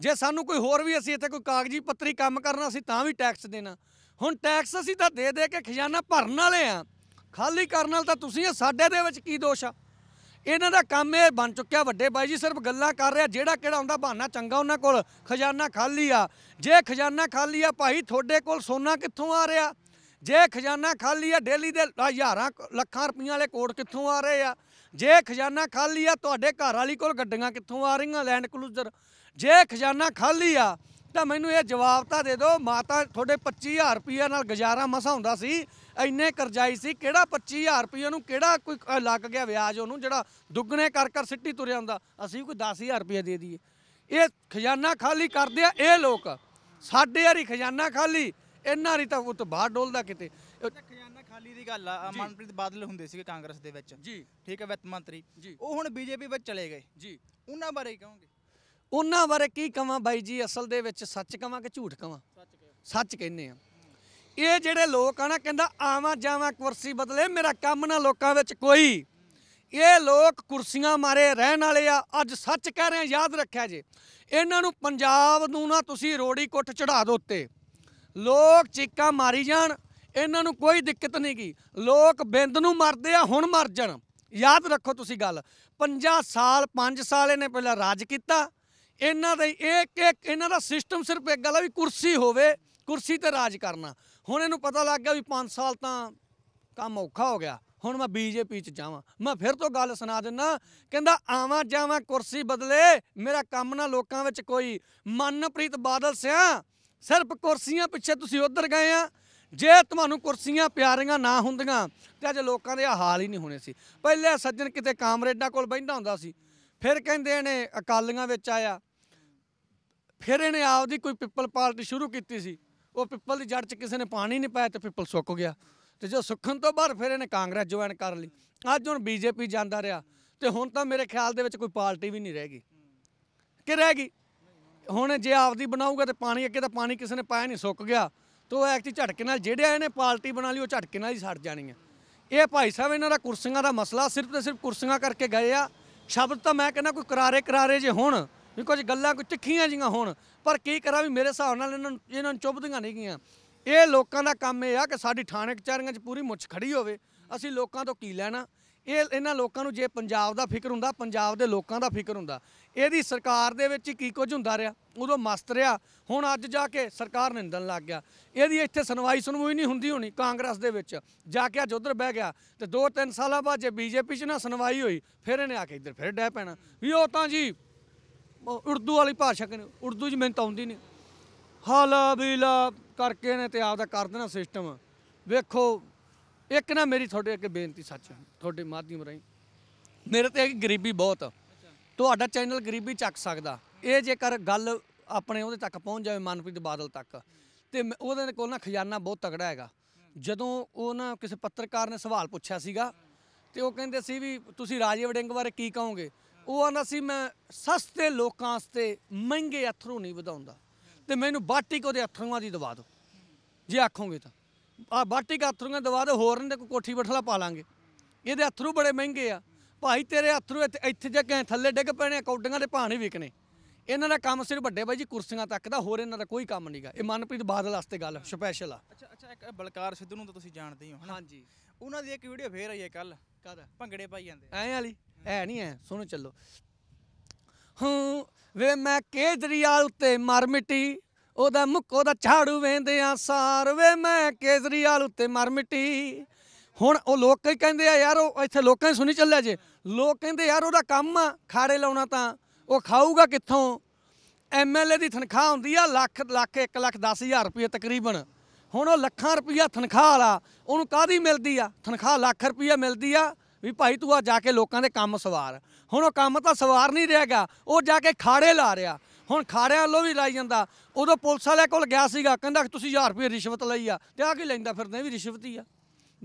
ਜੇ ਸਾਨੂੰ ਕੋਈ ਹੋਰ ਵੀ ਅਸੀਂ ਇੱਥੇ ਕੋਈ ਕਾਗਜ਼ੀ ਪੱਤਰੀ ਕੰਮ ਕਰਨਾ ਅਸੀਂ ਤਾਂ ਵੀ ਟੈਕਸ ਦੇਣਾ ਹੁਣ ਟੈਕਸ ਅਸੀਂ ਤਾਂ ਦੇ ਦੇ ਕੇ ਖਜ਼ਾਨਾ ਭਰਨ ਵਾਲੇ ਆ ਖਾਲੀ ਕਰਨ ਨਾਲ ਤਾਂ ਤੁਸੀਂ ਸਾਡੇ ਦੇ ਵਿੱਚ ਕੀ ਦੋਸ਼ ਆ ਇਹਨਾਂ ਦਾ ਕੰਮ ਇਹ ਬਣ ਚੁੱਕਿਆ ਵੱਡੇ ਬਾਈ ਜੀ ਸਿਰਫ ਗੱਲਾਂ ਕਰ ਰਿਹਾ ਜਿਹੜਾ ਕਿਹੜਾ ਹੁੰਦਾ ਬਹਾਨਾ ਚੰਗਾ ਉਹਨਾਂ ਕੋਲ ਖਜ਼ਾਨਾ ਖਾਲੀ ਆ ਜੇ ਖਜ਼ਾਨਾ ਖਾਲੀ ਆ ਭਾਈ ਤੁਹਾਡੇ ਕੋਲ ਸੋਨਾ ਕਿੱਥੋਂ ਆ ਰਿਹਾ ਜੇ ਖਜ਼ਾਨਾ ਖਾਲੀ ਆ ਡੇਲੀ ਦੇ ਹਜ਼ਾਰਾਂ ਲੱਖਾਂ ਰੁਪਈਆਂ ਵਾਲੇ ਕੋਟ ਕਿੱਥੋਂ ਆ ਰਹੇ ਆ ਜੇ ਖਜ਼ਾਨਾ ਖਾਲੀ ਆ ਤੁਹਾਡੇ ਘਰ ਵਾਲੀ ਕੋਲ ਗੱਡੀਆਂ ਕਿੱਥੋਂ ਆ ਰਹੀਆਂ ਲੈਂਡ ਕਲੂਜ਼ਰ ਜੇ ਖਜ਼ਾਨਾ ਖਾਲੀ ਆ ਤਾਂ ਮੈਨੂੰ ਇਹ ਜਵਾਬ ਤਾਂ ਦੇ ਦਿਓ ਮਾਤਾ ਤੁਹਾਡੇ 25000 ਰੁਪਈਆ ਨਾਲ ਗੁਜ਼ਾਰਾ ਮਸਾ ਹੁੰਦਾ ਸੀ ਇੰਨੇ ਕਰਜ਼ਾਈ ਸੀ ਕਿਹੜਾ 25000 ਰੁਪਏ ਨੂੰ ਕਿਹੜਾ ਕੋਈ ਲੱਗ ਗਿਆ ਵਿਆਜ ਉਹਨੂੰ ਜਿਹੜਾ ਦੁੱਗਣੇ ਕਰ ਕਰ ਸਿੱਟੀ ਤੁਰਿਆ ਹੁੰਦਾ ਅਸੀਂ ਕੋਈ 10000 ਰੁਪਏ ਦੇ ਦਈਏ ਇਹ ਖਜ਼ਾਨਾ ਖਾਲੀ ਕਰਦੇ ਆ ਇਹ ਲੋਕ ਸਾਡੇ ਯਾਰੀ ਖਜ਼ਾਨਾ ਖਾਲੀ ਇੰਨਾ ਰੀ ਤਾਂ ਉਹ ਤਾਂ ਬਾਹਰ ਡੋਲਦਾ ਕਿਤੇ ਇਹ- ਖਜ਼ਾਨਾ ਖਾਲੀ ਦੀ ਗੱਲ ਆ ਮਨਪ੍ਰੀਤ ਬਾਦਲ ਹੁੰਦੇ ਸੀਗੇ ਕਾਂਗਰਸ ਦੇ ਵਿੱਚ ਜੀ ਠੀਕ ਹੈ ਵਿੱਤ ਮੰਤਰੀ ਜੀ। ਉਹ ਹੁਣ ਬੀਜੇਪੀ ਵਿੱਚ ਚਲੇ ਗਏ ਜੀ ਉਹਨਾਂ ਬਾਰੇ ਕਹੋਗੇ ਉਹਨਾਂ ਬਾਰੇ ਕੀ ਕਵਾਂ ਬਾਈ ਜੀ ਅਸਲ ਦੇ ਵਿੱਚ ਸੱਚ ਕਵਾਂ ਕਿ ਝੂਠ ਕਵਾਂ ਸੱਚ ਕਹਿੰਦੇ ਸੱਚ ਕਹਿੰਨੇ ਆ ਇਹ ਜਿਹੜੇ ਲੋਕ ਆ ਨਾ ਕਹਿੰਦਾ ਆਵਾਂ ਜਾਵਾਂ ਕੁਰਸੀ ਬਦਲੇ ਮੇਰਾ ਕੰਮ ਨਾ ਲੋਕਾਂ ਵਿੱਚ ਕੋਈ ਇਹ ਲੋਕ ਕੁਰਸੀਆਂ ਮਾਰੇ ਰਹਿਣ ਵਾਲੇ ਆ ਅੱਜ ਸੱਚ ਕਹਿ ਰਹੇ ਯਾਦ ਰੱਖਿਆ ਜੇ ਇਹਨਾਂ ਨੂੰ ਪੰਜਾਬ ਨੂੰ ਨਾ ਤੁਸੀਂ ਰੋੜੀ ਕੁੱਟ ਚੜਾ ਦੋ ਉੱਤੇ ਲੋਕ ਚੀਕਾ ਮਾਰੀ ਜਾਣ ਇਹਨਾਂ ਨੂੰ ਕੋਈ ਦਿੱਕਤ ਨਹੀਂ ਗਈ ਲੋਕ ਬਿੰਦ ਨੂੰ ਮਰਦੇ ਆ ਹੁਣ ਮਰ ਜਾਣ ਯਾਦ ਰੱਖੋ ਤੁਸੀਂ ਗੱਲ 50 ਸਾਲ 5 ਸਾਲ ਇਹਨੇ ਪਹਿਲਾਂ ਰਾਜ ਕੀਤਾ ਇਹਨਾਂ ਦਾ ਇੱਕ ਇੱਕ ਇਹਨਾਂ ਦਾ ਸਿਸਟਮ ਸਿਰਫ ਇੱਕ ਗੱਲ ਆ ਵੀ ਕੁਰਸੀ ਹੋਵੇ ਕੁਰਸੀ ਤੇ ਰਾਜ ਕਰਨਾ ਹੁਣ ਇਹਨੂੰ ਪਤਾ ਲੱਗ ਗਿਆ ਵੀ 5 ਸਾਲ ਤਾਂ ਕੰਮ ਔਖਾ ਹੋ ਗਿਆ ਹੁਣ ਮੈਂ ਬੀਜੇਪੀ ਚ ਜਾਵਾਂ ਮੈਂ ਫਿਰ ਤੋਂ ਗੱਲ ਸੁਣਾ ਦਿੰਨਾ ਕਹਿੰਦਾ ਆਵਾਂ ਜਾਵਾਂ ਕੁਰਸੀ ਬਦਲੇ ਮੇਰਾ ਕੰਮ ਨਾ ਲੋਕਾਂ ਵਿੱਚ ਕੋਈ ਮਨਪ੍ਰੀਤ ਬਾਦਲ ਸਿਆ ਸਿਰਫ ਕੁਰਸੀਆਂ ਪਿੱਛੇ ਤੁਸੀਂ ਉਧਰ ਗਏ ਆ ਜੇ ਤੁਹਾਨੂੰ ਕੁਰਸੀਆਂ ਪਿਆਰੀਆਂ ਨਾ ਹੁੰਦੀਆਂ ਤੇ ਅੱਜ ਲੋਕਾਂ ਦੇ ਹਾਲ ਹੀ ਨਹੀਂ ਹੋਣੇ ਸੀ ਪਹਿਲੇ ਸੱਜਣ ਕਿਤੇ ਕਾਮਰੇਡਾਂ ਕੋਲ ਬੈਠਾ ਹੁੰਦਾ ਸੀ ਫਿਰ ਕਹਿੰਦੇ ਨੇ ਅਕਾਲੀਆਂ ਵਿੱਚ ਆਇਆ ਫਿਰ ਇਹਨੇ ਆਪਦੀ ਕੋਈ ਪੀਪਲ ਪਾਰਟੀ ਸ਼ੁਰੂ ਕੀਤੀ ਸੀ ਉਹ ਪਿੱਪਲ ਦੀ ਜੜ 'ਚ ਕਿਸੇ ਨੇ ਪਾਣੀ ਨਹੀਂ ਪਾਇਆ ਤੇ ਪਿੱਪਲ ਸੁੱਕ ਗਿਆ ਤੇ ਜੋ ਸੁੱਕਣ ਤੋਂ ਬਾਅਦ ਫਿਰ ਇਹਨੇ ਕਾਂਗਰਸ ਜੁਆਇਨ ਕਰ ਲਈ ਅੱਜ ਹੁਣ ਬੀਜੇਪੀ ਜਾਂਦਾ ਰਿਹਾ ਤੇ ਹੁਣ ਤਾਂ ਮੇਰੇ ਖਿਆਲ ਦੇ ਵਿੱਚ ਕੋਈ ਪਾਰਟੀ ਵੀ ਨਹੀਂ ਰਹਿ ਗਈ ਕਿ ਰਹਿ ਗਈ ਹੁਣ ਜੇ ਆਪਦੀ ਬਣਾਊਗਾ ਤੇ ਪਾਣੀ ਅੱਗੇ ਤਾਂ ਪਾਣੀ ਕਿਸੇ ਨੇ ਪਾਇਆ ਨਹੀਂ ਸੁੱਕ ਗਿਆ ਤੋ ਐਕਟ ਝਟਕੇ ਨਾਲ ਜਿਹੜੇ ਆਏ ਨੇ ਪਾਰਟੀ ਬਣਾ ਲਈ ਉਹ ਝਟਕੇ ਨਾਲ ਹੀ ਸੜ ਜਾਣੀ ਹੈ ਇਹ ਭਾਈ ਸਾਹਿਬ ਇਹਨਾਂ ਦਾ ਕੁਰਸੀਆਂ ਦਾ ਮਸਲਾ ਸਿਰਫ ਤੇ ਸਿਰਫ ਕੁਰਸੀਆਂ ਕਰਕੇ ਗਏ ਆ ਸ਼ਬਦ ਤਾਂ ਮੈਂ ਕਹਿੰਦਾ ਕੋਈ ਕਰਾਰੇ ਕਰਾਰੇ ਜੇ ਹੁਣ ਵੀ ਕੁਝ ਗੱਲਾਂ ਕੋਈ ਤਿੱਖੀਆਂ ਜੀਆਂ ਹੋਣ ਪਰ ਕੀ ਕਰਾਂ ਵੀ ਮੇਰੇ ਹਿਸਾਬ ਨਾਲ ਇਹਨਾਂ ਨੂੰ ਇਹਨਾਂ ਨੂੰ ਚੁੱਭਦੀਆਂ ਨਹੀਂ ਗਈਆਂ ਇਹ ਲੋਕਾਂ ਦਾ ਕੰਮ ਇਹ ਆ ਕਿ ਸਾਡੀ ਥਾਣੇ ਕਚਹਿਰੀਆਂ 'ਚ ਪੂਰੀ ਮੁੱਛ ਖੜੀ ਹੋਵੇ ਅਸੀਂ ਲੋਕਾਂ ਤੋਂ ਕੀ ਲੈਣਾ ਇਹ ਇਹਨਾਂ ਲੋਕਾਂ ਨੂੰ ਜੇ ਪੰਜਾਬ ਦਾ ਫਿਕਰ ਹੁੰਦਾ ਪੰਜਾਬ ਦੇ ਲੋਕਾਂ ਦਾ ਫਿਕਰ ਹੁੰਦਾ ਇਹਦੀ ਸਰਕਾਰ ਦੇ ਵਿੱਚ ਕੀ ਕੁਝ ਹੁੰਦਾ ਰਿਹਾ ਉਦੋਂ ਮਸਤ ਰਿਹਾ ਹੁਣ ਅੱਜ ਜਾ ਕੇ ਸਰਕਾਰ ਨਿੰਦਣ ਲੱਗ ਗਿਆ ਇਹਦੀ ਇੱਥੇ ਸੁਣਵਾਈ ਸੁਣਵਾਈ ਨਹੀਂ ਹੁੰਦੀ ਹੋਣੀ ਕਾਂਗਰਸ ਦੇ ਵਿੱਚ ਜਾ ਕੇ ਅੱਜ ਉਧਰ ਬਹਿ ਗਿਆ ਤੇ 2-3 ਸਾਲਾਂ ਬਾਅਦ ਜੇ ਬੀਜੇਪੀ 'ਚ ਨਾ ਸੁਣਵਾਈ ਹੋਈ ਫਿਰ ਇਹਨੇ ਆ ਕੇ ਇੱਧਰ ਫਿਰ ਡੈ ਪੈਣਾ ਵੀ ਉਹ ਤਾਂ ਜੀ ਉਰਦੂ ਵਾਲੀ ਭਾਸ਼ਾ ਕਿ ਉਰਦੂ 'ਚ ਮੈਨੂੰ ਤਾਂ ਆਉਂਦੀ ਨਹੀਂ ਹਾਲਾ ਬੀਲਾ ਕਰਕੇ ਨੇ ਤੇ ਆਪਦਾ ਕਰ ਦੇਣਾ ਸਿਸਟਮ ਵੇਖੋ ਇੱਕ ਨਾ ਮੇਰੀ ਤੁਹਾਡੇ ਅੱਗੇ ਬੇਨਤੀ ਸੱਚ ਤੁਹਾਡੇ ਮਾਧਿਅਮ ਰਹੀ ਮੇਰੇ ਤੇ ਇੱਕ ਗਰੀਬੀ ਬਹੁਤ ਤੁਹਾਡਾ ਚੈਨਲ ਗਰੀਬੀ ਚੱਕ ਸਕਦਾ ਇਹ ਜੇਕਰ ਗੱਲ ਆਪਣੇ ਉਹਦੇ ਤੱਕ ਪਹੁੰਚ ਜਾਵੇ ਮਨਪ੍ਰੀਤ ਬਾਦਲ ਤੱਕ ਤੇ ਉਹਦੇ ਕੋਲ ਨਾ ਖਜ਼ਾਨਾ ਬਹੁਤ ਤਗੜਾ ਹੈਗਾ ਜਦੋਂ ਉਹ ਨਾ ਕਿਸੇ ਪੱਤਰਕਾਰ ਨੇ ਸਵਾਲ ਪੁੱਛਿਆ ਸੀਗਾ ਤੇ ਉਹ ਕਹਿੰਦੇ ਸੀ ਵੀ ਤੁਸੀਂ ਰਾਜੇ ਵੜਿੰਗ ਬਾਰੇ ਕੀ ਕਹੋਗੇ ਉਹ ਆਂਦਾ ਸੀ ਮੈਂ ਸਸਤੇ ਲੋਕਾਂ ਵਾਸਤੇ ਮਹਿੰਗੇ ਅਥਰੂ ਨਹੀਂ ਵਧਾਉਂਦਾ ਤੇ ਮੈਨੂੰ ਬਾਟਿਕ ਉਹਦੇ ਅਥਰੂਆਂ ਦੀ ਦਵਾ ਦਿਓ ਜੇ ਆਖੋਗੇ ਤਾਂ ਆ ਬਾਟਿਕ ਅਥਰੂਆਂ ਦਵਾ ਦਿਓ ਹੋਰ ਨੇ ਕੋਈ ਕੋਠੀ ਬਠਲਾ ਪਾ ਲਾਂਗੇ ਇਹਦੇ ਅਥਰੂ ਬੜੇ ਮਹਿੰਗੇ ਆ ਭਾਈ ਤੇਰੇ ਅਥਰੂ ਇੱਥੇ ਇੱਥੇ ਜੇ ਕਹੇ ਥੱਲੇ ਡਿੱਗ ਪੈਣੇ ਕੌਡੀਆਂ ਦੇ ਭਾਣੇ ਵਿਕਨੇ ਇਹਨਾਂ ਦਾ ਕੰਮ ਸਿਰ ਵੱਡੇ ਬਾਈ ਜੀ ਕੁਰਸੀਆਂ ਤੱਕ ਦਾ ਹੋਰ ਇਹਨਾਂ ਦਾ ਕੋਈ ਕੰਮ ਨਹੀਂਗਾ ਇਹ ਮਨਪ੍ਰੀਤ ਬਾਦਲ ਵਾਸਤੇ ਗੱਲ ਸਪੈਸ਼ਲ ਆ ਅੱਛਾ ਅੱਛਾ ਇੱਕ ਬਲਕਾਰ ਸਿੱਧੂ ਨੂੰ ਤਾਂ ਤੁਸੀਂ ਜਾਣਦੇ ਹੀ ਹੋ ਹਾਂਜੀ ਉਹਨਾਂ ਦੀ ਇੱਕ ਵੀਡੀਓ ਫੇਰ ਆਈ ਹੈ ਕੱਲ ਕਦ ਭੰਗੜੇ ਪਾਈ ਜਾਂਦੇ ਐਂ ਵਾਲੀ ਐ ਨਹੀਂ ਐ ਸੁਣੋ ਚੱਲੋ ਹੂੰ ਵੇ ਮੈਂ ਕੇਜਰੀਵਾਲ ਉੱਤੇ ਮਰ ਮਿੱਟੀ ਉਹਦਾ ਮੁੱਕੋ ਦਾ ਛਾੜੂ ਵੇਂਦੇ ਆ ਸਾਰ ਵੇ ਮੈਂ ਕੇਜਰੀਵਾਲ ਉੱਤੇ ਮਰ ਮਿੱਟੀ ਹੁਣ ਉਹ ਲੋਕ ਹੀ ਕਹਿੰਦੇ ਆ ਯਾਰ ਉਹ ਇੱਥੇ ਲੋਕਾਂ ਨੇ ਸੁਣੀ ਚੱਲਿਆ ਜੇ ਲੋਕ ਕਹਿੰਦੇ ਯਾਰ ਉਹਦਾ ਕੰਮ ਆ ਖਾੜੇ ਲਾਉਣਾ ਤਾਂ ਉਹ ਖਾਊਗਾ ਕਿੱਥੋਂ ਐਮਐਲਏ ਦੀ ਤਨਖਾਹ ਹੁੰਦੀ ਆ ਲੱਖ ਲੱਖ 1 ਲੱਖ 10000 ਰੁਪਏ ਤਕਰੀਬਨ ਹੁਣ ਉਹ ਲੱਖਾਂ ਰੁਪਏ ਤਨਖਾਹ ਵਾਲਾ ਉਹਨੂੰ ਕਾਦੀ ਮਿਲਦੀ ਆ ਤਨਖਾਹ ਲੱਖ ਰੁਪਏ ਮਿਲਦੀ ਆ ਵੀ ਭਾਈ ਤੂੰ ਆ ਜਾ ਕੇ ਲੋਕਾਂ ਦੇ ਕੰਮ ਸਵਾਰ ਹੁਣ ਉਹ ਕੰਮ ਤਾਂ ਸਵਾਰ ਨਹੀਂ ਰਿਹਾਗਾ ਉਹ ਜਾ ਕੇ ਖਾੜੇ ਲਾ ਰਿਹਾ ਹੁਣ ਖਾੜਿਆਂ ਵੱਲੋਂ ਵੀ ਲਾਈ ਜਾਂਦਾ ਉਦੋਂ ਪੁਲਿਸ ਵਾਲੇ ਕੋਲ ਗਿਆ ਸੀਗਾ ਕਹਿੰਦਾ ਤੁਸੀਂ 1000 ਰੁਪਏ ਰਿਸ਼ਵਤ ਲਈ ਆ ਤੇ ਆ ਕੀ ਲੈਂਦਾ ਫਿਰ ਨਹੀਂ ਵੀ ਰਿਸ਼ਵਤ ਹੀ ਆ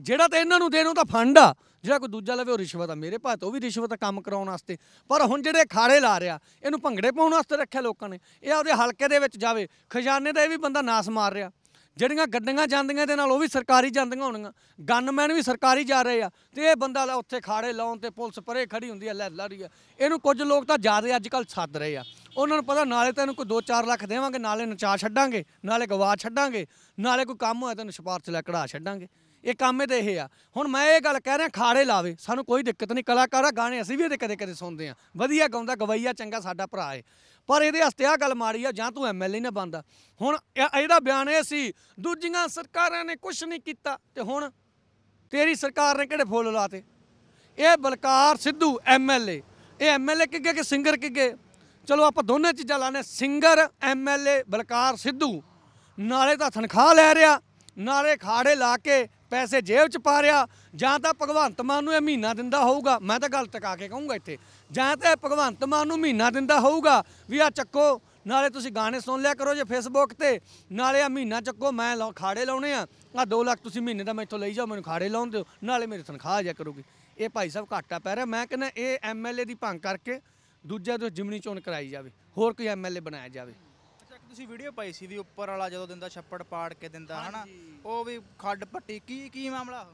ਜਿਹੜਾ ਤਾਂ ਇਹਨਾਂ ਨੂੰ ਦੇਣੋਂ ਤਾਂ ਫੰਡ ਆ ਜਿਹੜਾ ਕੋਈ ਦੂਜਾ ਲਵੇ ਉਹ ਰਿਸ਼ਵਤ ਆ ਮੇਰੇ ਭਾਤ ਉਹ ਵੀ ਰਿਸ਼ਵਤ ਕੰਮ ਕਰਾਉਣ ਵਾਸਤੇ ਪਰ ਹੁਣ ਜਿਹੜੇ ਖਾੜੇ ਲਾ ਰਿਆ ਇਹਨੂੰ ਭੰਗੜੇ ਪਾਉਣ ਵਾਸਤੇ ਰੱਖਿਆ ਲੋਕਾਂ ਨੇ ਇਹ ਆਪਦੇ ਹਲਕੇ ਦੇ ਵਿੱਚ ਜਾਵੇ ਖਜ਼ਾਨੇ ਦਾ ਇਹ ਵੀ ਬੰਦਾ ਨਾਸ ਮਾਰ ਰਿਹਾ ਜਿਹੜੀਆਂ ਗੱਡੀਆਂ ਜਾਂਦੀਆਂ ਦੇ ਨਾਲ ਉਹ ਵੀ ਸਰਕਾਰੀ ਜਾਂਦੀਆਂ ਹੋਣਗੀਆਂ ਗਨਮੈਨ ਵੀ ਸਰਕਾਰੀ ਜਾ ਰਹੇ ਆ ਤੇ ਇਹ ਬੰਦਾ ਲੈ ਉੱਥੇ ਖਾੜੇ ਲਾਉਣ ਤੇ ਪੁਲਿਸ ਪਰੇ ਖੜੀ ਹੁੰਦੀ ਆ ਲੈ ਲਾ ਰਹੀ ਆ ਇਹਨੂੰ ਕੁਝ ਲੋਕ ਤਾਂ ਜ਼ਿਆਦਾ ਅੱਜ ਕੱਲ ਸੱਦ ਰਹੇ ਆ ਉਹਨਾਂ ਨੂੰ ਪਤਾ ਨਾਲੇ ਤਾਂ ਇਹਨੂੰ ਕੋਈ 2-4 ਲੱਖ ਦੇਵਾਂਗੇ ਨਾਲੇ ਨਚਾ ਛੱਡਾਂਗੇ ਨਾਲੇ ਗਵਾ ਛੱਡਾਂਗੇ ਨਾਲੇ ਕੋਈ ਕੰਮ ਹੋਇਆ ਤਾਂ ਨਸ਼ਪਾਰ ਸਪਾਰਚ ਲੈ ਕਢਾ ਛੱਡਾਂਗੇ ਇਹ ਕੰਮ ਤੇ ਇਹ ਆ ਹੁਣ ਮੈਂ ਇਹ ਗੱਲ ਕਹਿ ਰਿਹਾ ਖਾੜੇ ਲਾਵੇ ਸਾਨੂੰ ਕੋਈ ਦਿੱਕਤ ਨਹੀਂ ਕਲਾਕਾਰ ਆ ਗਾਣੇ ਅਸੀਂ ਵੀ ਇਹਦੇ ਕਦੇ ਕਦੇ ਸੁਣਦੇ ਆ ਵਧੀਆ ਗਾਉਂਦਾ ਗਵਈਆ ਚੰਗਾ ਸਾਡਾ ਭਰਾ ਏ ਪਰ ਇਹਦੇ ਹਸਤੇ ਆ ਗੱਲ ਮਾਰੀ ਆ ਜਾਂ ਤੂੰ ਐਮਐਲਏ ਨਾ ਬੰਦਾ ਹੁਣ ਇਹਦਾ ਬਿਆਨ ਇਹ ਸੀ ਦੂਜੀਆਂ ਸਰਕਾਰਾਂ ਨੇ ਕੁਝ ਨਹੀਂ ਕੀਤਾ ਤੇ ਹੁਣ ਤੇਰੀ ਸਰਕਾਰ ਨੇ ਕਿਹੜੇ ਫੁੱਲ ਲਾਤੇ ਇਹ ਬਲਕਾਰ ਸਿੱਧੂ ਐਮਐਲਏ ਇਹ ਐਮਐਲਏ ਕਿੱਗੇ ਕਿ ਸਿੰਗਰ ਕਿੱਗੇ ਚਲੋ ਆਪਾਂ ਦੋਨੇ ਚੀਜ਼ਾਂ ਲਾਣੇ ਸਿੰਗਰ ਐਮਐਲਏ ਬਲਕਾਰ ਸਿੱਧੂ ਨਾਲੇ ਤਾਂ ਤਨਖਾਹ ਲੈ ਰਿਆ ਨਾਲੇ ਖਾੜੇ ਲਾ ਕੇ ਪੈਸੇ ਜੇਬ 'ਚ ਪਾ ਰਿਆ ਜਾਂ ਤਾਂ ਭਗਵੰਤ ਮਾਨ ਨੂੰ ਇਹ ਮਹੀਨਾ ਦਿੰਦਾ ਹੋਊਗਾ ਮੈਂ ਤਾਂ ਗੱਲ ਟਿਕਾ ਕੇ ਕਹੂੰਗਾ ਇੱਥੇ ਜਾਂ ਤੇ ਭਗਵੰਤ ਮਾਨ ਨੂੰ ਮਹੀਨਾ ਦਿੰਦਾ ਹੋਊਗਾ ਵੀ ਆ ਚੱਕੋ ਨਾਲੇ ਤੁਸੀਂ ਗਾਣੇ ਸੁਣ ਲਿਆ ਕਰੋ ਜੇ ਫੇਸਬੁੱਕ ਤੇ ਨਾਲੇ ਆ ਮਹੀਨਾ ਚੱਕੋ ਮੈਂ ਖਾੜੇ ਲਾਉਣੇ ਆ ਆ 2 ਲੱਖ ਤੁਸੀਂ ਮਹੀਨੇ ਦਾ ਮੈਥੋਂ ਲਈ ਜਾਓ ਮੈਨੂੰ ਖਾੜੇ ਲਾਉਣ ਦਿਓ ਨਾਲੇ ਮੇਰੀ ਤਨਖਾਹ ਆ ਜਾ ਕਰੂਗੀ ਇਹ ਭਾਈ ਸਾਹਿਬ ਘਾਟਾ ਪੈ ਰਿਹਾ ਮੈਂ ਕਹਿੰਦਾ ਇਹ ਐਮਐਲਏ ਦੀ ਭੰਗ ਕਰਕੇ ਦੂਜੇ ਤੋਂ ਜਿਮਨੀ ਚੋਣ ਕਰਾਈ ਜਾਵੇ ਹੋਰ ਕੋਈ ਐਮਐਲਏ ਬਣਾਇਆ ਜਾਵੇ ਤੁਸੀਂ ਵੀਡੀਓ ਪਾਈ ਸੀ ਦੀ ਉੱਪਰ ਵਾਲਾ ਜਦੋਂ ਦਿੰਦਾ ਛੱਪੜ ਪਾੜ ਕੇ ਦਿੰਦਾ ਹਨਾ ਉਹ ਵੀ ਖੱਡ ਪੱਟੀ ਕੀ ਕੀ ਮਾਮਲਾ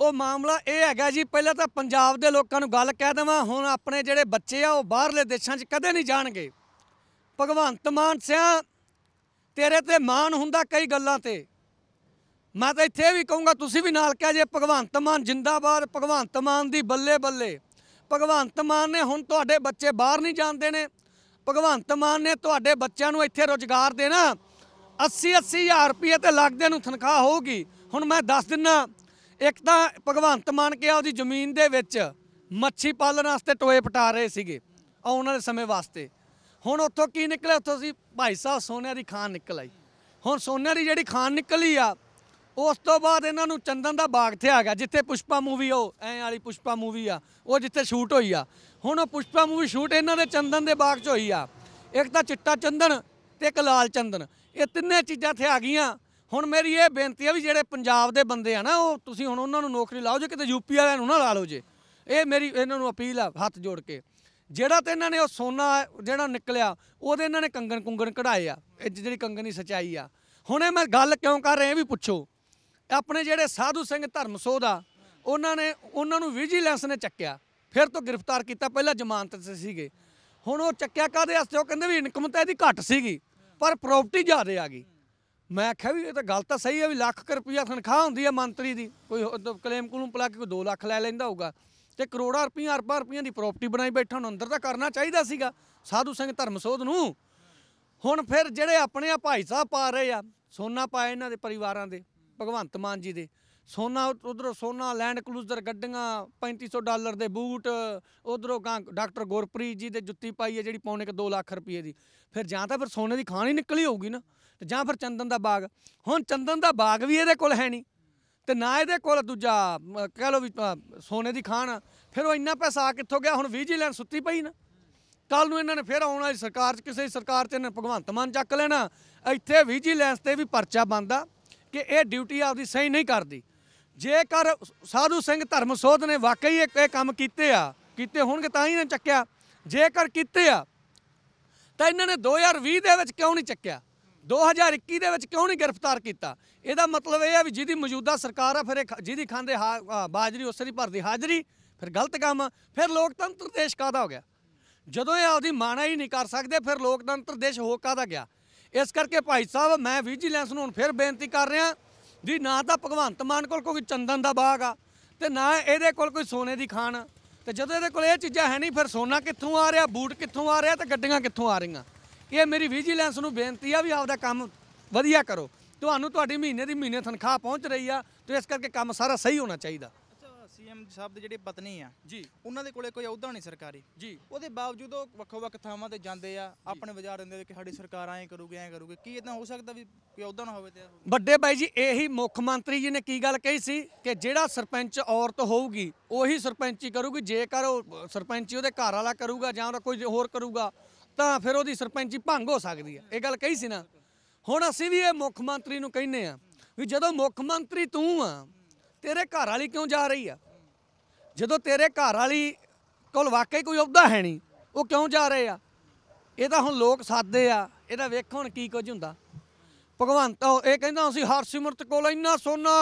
ਉਹ ਮਾਮਲਾ ਇਹ ਹੈਗਾ ਜੀ ਪਹਿਲਾਂ ਤਾਂ ਪੰਜਾਬ ਦੇ ਲੋਕਾਂ ਨੂੰ ਗੱਲ ਕਹਿ ਦਵਾਂ ਹੁਣ ਆਪਣੇ ਜਿਹੜੇ ਬੱਚੇ ਆ ਉਹ ਬਾਹਰਲੇ ਦੇਸ਼ਾਂ 'ਚ ਕਦੇ ਨਹੀਂ ਜਾਣਗੇ ਭਗਵੰਤ ਮਾਨ ਸਿਆ ਤੇਰੇ ਤੇ ਮਾਨ ਹੁੰਦਾ ਕਈ ਗੱਲਾਂ ਤੇ ਮੈਂ ਤਾਂ ਇੱਥੇ ਵੀ ਕਹੂੰਗਾ ਤੁਸੀਂ ਵੀ ਨਾਲ ਕਹਿ ਜੇ ਭਗਵੰਤ ਮਾਨ ਜਿੰਦਾਬਾਦ ਭਗਵੰਤ ਮਾਨ ਦੀ ਬੱਲੇ ਬੱਲੇ ਭਗਵੰਤ ਮਾਨ ਨੇ ਹੁਣ ਤੁਹਾਡੇ ਬੱਚੇ ਬਾਹਰ ਨਹੀਂ ਜਾਂਦੇ ਨੇ ਭਗਵੰਤ ਮਾਨ ਨੇ ਤੁਹਾਡੇ ਬੱਚਿਆਂ ਨੂੰ ਇੱਥੇ ਰੋਜ਼ਗਾਰ ਦੇਣਾ 80 80000 ਰੁਪਏ ਤੇ ਲੱਗਦੇ ਨੂੰ ਤਨਖਾਹ ਹੋਊਗੀ ਹੁਣ ਮੈਂ ਦੱਸ ਦਿੰਨਾ ਇੱਕ ਤਾਂ ਭਗਵੰਤ ਮਾਨ ਕੇ ਆਉਦੀ ਜ਼ਮੀਨ ਦੇ ਵਿੱਚ ਮੱਛੀ ਪਾਲਣ ਵਾਸਤੇ ਟੋਏ ਪਟਾ ਰਹੇ ਸੀਗੇ ਆਉਣ ਵਾਲੇ ਸਮੇਂ ਵਾਸਤੇ ਹੁਣ ਉੱਥੋਂ ਕੀ ਨਿਕਲਿਆ ਉੱਥੋਂ ਸੀ ਭਾਈ ਸਾਹਿਬ ਸੋਨੇ ਦੀ ਖਾਨ ਨਿਕਲ ਆਈ ਹੁਣ ਸੋਨੇ ਦੀ ਜਿਹੜੀ ਖਾਨ ਨਿਕਲੀ ਆ ਉਸ ਤੋਂ ਬਾਅਦ ਇਹਨਾਂ ਨੂੰ ਚੰਦਨ ਦਾ ਬਾਗ ਤੇ ਆ ਗਿਆ ਜਿੱਥੇ ਪੁਸ਼ਪਾ ਮੂਵੀ ਉਹ ਐ ਵਾਲੀ ਪੁਸ਼ਪਾ ਮੂਵੀ ਆ ਉਹ ਜਿੱਥੇ ਸ਼ੂਟ ਹੋਈ ਆ ਹੁਣ ਉਹ ਪੁਸ਼ਪਾ ਮੂਵੀ ਸ਼ੂਟ ਇਹਨਾਂ ਦੇ ਚੰਦਨ ਦੇ ਬਾਗ 'ਚ ਹੋਈ ਆ ਇੱਕ ਤਾਂ ਚਿੱਟਾ ਚੰਦਨ ਤੇ ਇੱਕ ਲਾਲ ਚੰਦਨ ਇਹ ਤਿੰਨੇ ਚੀਜ਼ਾਂ ਥੇ ਆ ਗਈਆਂ ਹੁਣ ਮੇਰੀ ਇਹ ਬੇਨਤੀ ਆ ਵੀ ਜਿਹੜੇ ਪੰਜਾਬ ਦੇ ਬੰਦੇ ਆ ਨਾ ਉਹ ਤੁਸੀਂ ਹੁਣ ਉਹਨਾਂ ਨੂੰ ਨੌਕਰੀ ਲਾਓ ਜੇ ਕਿਤੇ ਯੂਪੀ ਵਾਲਿਆਂ ਨੂੰ ਨਾ ਲਾ ਲਓ ਜੇ ਇਹ ਮੇਰੀ ਇਹਨਾਂ ਨੂੰ ਅਪੀਲ ਆ ਹੱਥ ਜੋੜ ਕੇ ਜਿਹੜਾ ਤੇ ਇਹਨਾਂ ਨੇ ਉਹ ਸੋਨਾ ਜਿਹੜਾ ਨਿਕਲਿਆ ਉਹਦੇ ਇਹਨਾਂ ਨੇ ਕੰਗਣ ਕੁੰਗਣ ਕਢਾਏ ਆ ਇਹ ਜਿਹੜੀ ਕੰਗਣ ਸਚਾਈ ਆ ਹੁਣ ਇਹ ਮੈਂ ਗੱਲ ਕਿਉਂ ਕਰ ਰਿਹਾ ਇਹ ਵੀ ਪੁੱਛੋ ਆਪਣੇ ਜਿਹੜੇ ਸਾਧੂ ਸਿੰਘ ਧਰਮਸੋਧ ਆ ਉਹਨਾਂ ਨੇ ਉਹਨਾਂ ਨੂੰ ਵਿਜੀਲੈਂਸ ਨੇ ਚੱਕਿਆ ਫਿਰ ਤੋਂ ਗ੍ਰਿਫਤਾਰ ਕੀਤਾ ਪਹਿਲਾਂ ਜ਼ਮਾਨਤ 'ਤੇ ਸੀਗੇ ਹੁਣ ਉਹ ਚੱਕਿਆ ਕਾਦੇ ਵਾਸਤੇ ਉਹ ਕਹਿੰਦੇ ਵੀ ਇਨਕਮ ਤਾਂ ਇਹਦੀ ਘੱਟ ਸੀਗੀ ਪਰ ਪ੍ਰਾਪਰਟੀ ਜ਼ਿਆਦੇ ਆ ਗਈ ਮੈਂ ਆਖਿਆ ਵੀ ਇਹ ਤਾਂ ਗੱਲ ਤਾਂ ਸਹੀ ਹੈ ਵੀ ਲੱਖ ਰੁਪਈਆ ਤਨਖਾਹ ਹੁੰਦੀ ਹੈ ਮੰਤਰੀ ਦੀ ਕੋਈ ਕਲੇਮ ਕਲੂਮ ਪਲਾ ਕੇ ਕੋਈ 2 ਲੱਖ ਲੈ ਲੈਂਦਾ ਹੋਊਗਾ ਤੇ ਕਰੋੜਾਂ ਰੁਪਈਆ ਅਰਬਾਂ ਰੁਪਈਆ ਦੀ ਪ੍ਰਾਪਰਟੀ ਬਣਾਈ ਬੈਠਾ ਉਹਨੂੰ ਅੰਦਰ ਤਾਂ ਕਰਨਾ ਚਾਹੀਦਾ ਸੀਗਾ ਸਾਧੂ ਸਿੰਘ ਧਰਮਸੋਧ ਨੂੰ ਹੁਣ ਫਿਰ ਜਿਹੜੇ ਆਪਣੇ ਆ ਭਾਈ ਸਾਹਿਬ ਪਾ ਰਹੇ ਆ ਸੋਨਾ ਪਾਇਆ ਇਹਨਾਂ ਦੇ ਪਰਿਵਾਰਾਂ ਦੇ ਭਗਵੰਤ ਮਾਨ ਜੀ ਦੇ ਸੋਨਾ ਉਧਰੋਂ ਸੋਨਾ ਲੈਂਡ ਕਲੂਜ਼ਰ ਗੱਡੀਆਂ 3500 ਡਾਲਰ ਦੇ ਬੂਟ ਉਧਰੋਂ ਡਾਕਟਰ ਗੁਰਪ੍ਰੀਤ ਜੀ ਦੇ ਜੁੱਤੀ ਪਾਈ ਹੈ ਜਿਹੜੀ ਪੌਣੇ ਕ 2 ਲੱਖ ਰੁਪਏ ਦੀ ਫਿਰ ਜਾਂ ਤਾਂ ਫਿਰ ਸੋਨੇ ਦੀ ਖਾਣ ਹੀ ਨਿਕਲੀ ਹੋਊਗੀ ਨਾ ਤੇ ਜਾਂ ਫਿਰ ਚੰਦਨ ਦਾ ਬਾਗ ਹੁਣ ਚੰਦਨ ਦਾ ਬਾਗ ਵੀ ਇਹਦੇ ਕੋਲ ਹੈ ਨਹੀਂ ਤੇ ਨਾ ਇਹਦੇ ਕੋਲ ਦੂਜਾ ਕਹਿ ਲੋ ਵੀ ਸੋਨੇ ਦੀ ਖਾਨ ਫਿਰ ਉਹ ਇੰਨਾ ਪੈਸਾ ਕਿੱਥੋਂ ਗਿਆ ਹੁਣ ਵਿਜੀਲੈਂਸ ਸੁੱਤੀ ਪਈ ਨਾ ਕੱਲ ਨੂੰ ਇਹਨਾਂ ਨੇ ਫਿਰ ਆਉਣ ਵਾਲੀ ਸਰਕਾਰ 'ਚ ਕਿਸੇ ਸਰਕਾਰ 'ਚ ਇਹਨਾਂ ਭਗਵੰਤ ਮਾਨ ਚੱਕ ਲੈਣਾ ਇੱਥੇ ਵਿਜੀਲੈਂਸ ਤੇ ਵੀ ਪਰਚਾ ਬੰਦਾ ਕਿ ਇਹ ਡਿਊਟੀ ਆਪਦੀ ਸਹੀ ਨਹੀਂ ਕਰਦੀ ਜੇਕਰ ਸਾਧੂ ਸਿੰਘ ਧਰਮਸੋਧ ਨੇ ਵਾਕਈ ਇਹ ਕੰਮ ਕੀਤੇ ਆ ਕੀਤੇ ਹੋਣਗੇ ਤਾਂ ਹੀ ਇਹਨਾਂ ਚੱਕਿਆ ਜੇਕਰ ਕੀਤੇ ਆ ਤਾਂ ਇਹਨਾਂ ਨੇ 2020 ਦੇ ਵਿੱਚ ਕਿਉਂ ਨਹੀਂ ਚੱਕਿਆ 2021 ਦੇ ਵਿੱਚ ਕਿਉਂ ਨਹੀਂ ਗ੍ਰਿਫਤਾਰ ਕੀਤਾ ਇਹਦਾ ਮਤਲਬ ਇਹ ਹੈ ਵੀ ਜਿਹਦੀ ਮੌਜੂਦਾ ਸਰਕਾਰ ਆ ਫਿਰ ਜਿਹਦੀ ਖਾਂਦੇ ਹਾ- ਬਾਜਰੀ ਉਸਰੀ ਭਰਦੀ ਹਾਜ਼ਰੀ ਫਿਰ ਗਲਤ ਕੰਮ ਫਿਰ ਲੋਕਤੰਤਰ ਦੇਸ਼ ਕਾਦਾ ਹੋ ਗਿਆ ਜਦੋਂ ਇਹ ਆਪਦੀ ਮਾਣਾ ਹੀ ਨਹੀਂ ਕਰ ਸਕਦੇ ਫਿਰ ਲੋਕਤੰਤਰ ਦੇਸ਼ ਹੋ ਕਾਦਾ ਗਿਆ ਇਸ ਕਰਕੇ ਭਾਈ ਸਾਹਿਬ ਮੈਂ ਵਿਜੀਲੈਂਸ ਨੂੰ ਹੁਣ ਫਿਰ ਬੇਨਤੀ ਕਰ ਰਿਹਾ ਜੀ ਨਾ ਤਾਂ ਭਗਵੰਤ ਮਾਨ ਕੋਲ ਕੋਈ ਚੰਦਨ ਦਾ ਬਾਗ ਆ ਤੇ ਨਾ ਇਹਦੇ ਕੋਲ ਕੋਈ ਸੋਨੇ ਦੀ ਖਾਨ ਤੇ ਜਦੋਂ ਇਹਦੇ ਕੋਲ ਇਹ ਚੀਜ਼ਾਂ ਹੈ ਨਹੀਂ ਫਿਰ ਸੋਨਾ ਕਿੱਥੋਂ ਆ ਰਿਹਾ ਬੂਟ ਕਿੱਥੋਂ ਆ ਰਿਹਾ ਤੇ ਗੱਡੀਆਂ ਕਿੱਥੋਂ ਆ ਰਹੀਆਂ ਇਹ ਮੇਰੀ ਵਿਜੀਲੈਂਸ ਨੂੰ ਬੇਨਤੀ ਆ ਵੀ ਆਪਦਾ ਕੰਮ ਵਧੀਆ ਕਰੋ ਤੁਹਾਨੂੰ ਤੁਹਾਡੀ ਮਹੀਨੇ ਦੀ ਮਹੀਨੇ ਤਨਖਾਹ ਪਹੁੰਚ ਰਹੀ ਆ ਤੇ ਇਸ ਕਰਕੇ ਕੰਮ ਸਾਰਾ ਸਹੀ ਹੋਣਾ ਚਾਹੀਦਾ ਸੀਐਮ ਸਾਹਿਬ ਦੇ ਜਿਹੜੇ ਪਤਨੀ ਆ ਜੀ ਉਹਨਾਂ ਦੇ ਕੋਲੇ ਕੋਈ ਅਹੁਦਾ ਨਹੀਂ ਸਰਕਾਰੀ ਜੀ ਉਹਦੇ ਬਾਵਜੂਦ ਉਹ ਵੱਖੋ ਵੱਖ ਥਾਵਾਂ ਤੇ ਜਾਂਦੇ ਆ ਆਪਣੇ ਵਿਚਾਰ ਦਿੰਦੇ ਕਿ ਸਾਡੀ ਸਰਕਾਰ ਐਂ ਕਰੂਗੀ ਐਂ ਕਰੂਗੀ ਕੀ ਇਦਾਂ ਹੋ ਸਕਦਾ ਵੀ ਕੋਈ ਅਹੁਦਾ ਨਾ ਹੋਵੇ ਤੇ ਵੱਡੇ ਬਾਈ ਜੀ ਇਹੀ ਮੁੱਖ ਮੰਤਰੀ ਜੀ ਨੇ ਕੀ ਗੱਲ ਕਹੀ ਸੀ ਕਿ ਜਿਹੜਾ ਸਰਪੰਚ ਔਰਤ ਹੋਊਗੀ ਉਹੀ ਸਰਪੰਚੀ ਕਰੂਗੀ ਜੇਕਰ ਉਹ ਸਰਪੰਚੀ ਉਹਦੇ ਘਰ ਵਾਲਾ ਕਰੂਗਾ ਜਾਂ ਉਹਦਾ ਕੋਈ ਹੋਰ ਕਰੂਗਾ ਤਾਂ ਫਿਰ ਉਹਦੀ ਸਰਪੰਚੀ ਭੰਗ ਹੋ ਸਕਦੀ ਹੈ ਇਹ ਗੱਲ ਕਹੀ ਸੀ ਨਾ ਹੁਣ ਅਸੀਂ ਵੀ ਇਹ ਮੁੱਖ ਮੰਤਰੀ ਨੂੰ ਕਹਿੰਨੇ ਆ ਵੀ ਜਦੋਂ ਮੁੱਖ ਮੰਤਰੀ ਤੂੰ ਆ ਤੇਰੇ ਘਰ ਵਾਲੀ ਕਿਉਂ ਜਾ ਰਹੀ ਆ ਜਦੋਂ ਤੇਰੇ ਘਰ ਵਾਲੀ ਕੋਲ ਵਾਕਈ ਕੋਈ ਅਹੁਦਾ ਹੈ ਨਹੀਂ ਉਹ ਕਿਉਂ ਜਾ ਰਹੇ ਆ ਇਹ ਤਾਂ ਹੁਣ ਲੋਕ ਸਾਦੇ ਆ ਇਹਦਾ ਵੇਖੋ ਹੁਣ ਕੀ ਕੁਝ ਹੁੰਦਾ ਭਗਵੰਤ ਇਹ ਕਹਿੰਦਾ ਅਸੀਂ ਹਰਸਿਮਰਤ ਕੋਲ ਇੰਨਾ ਸੋਨਾ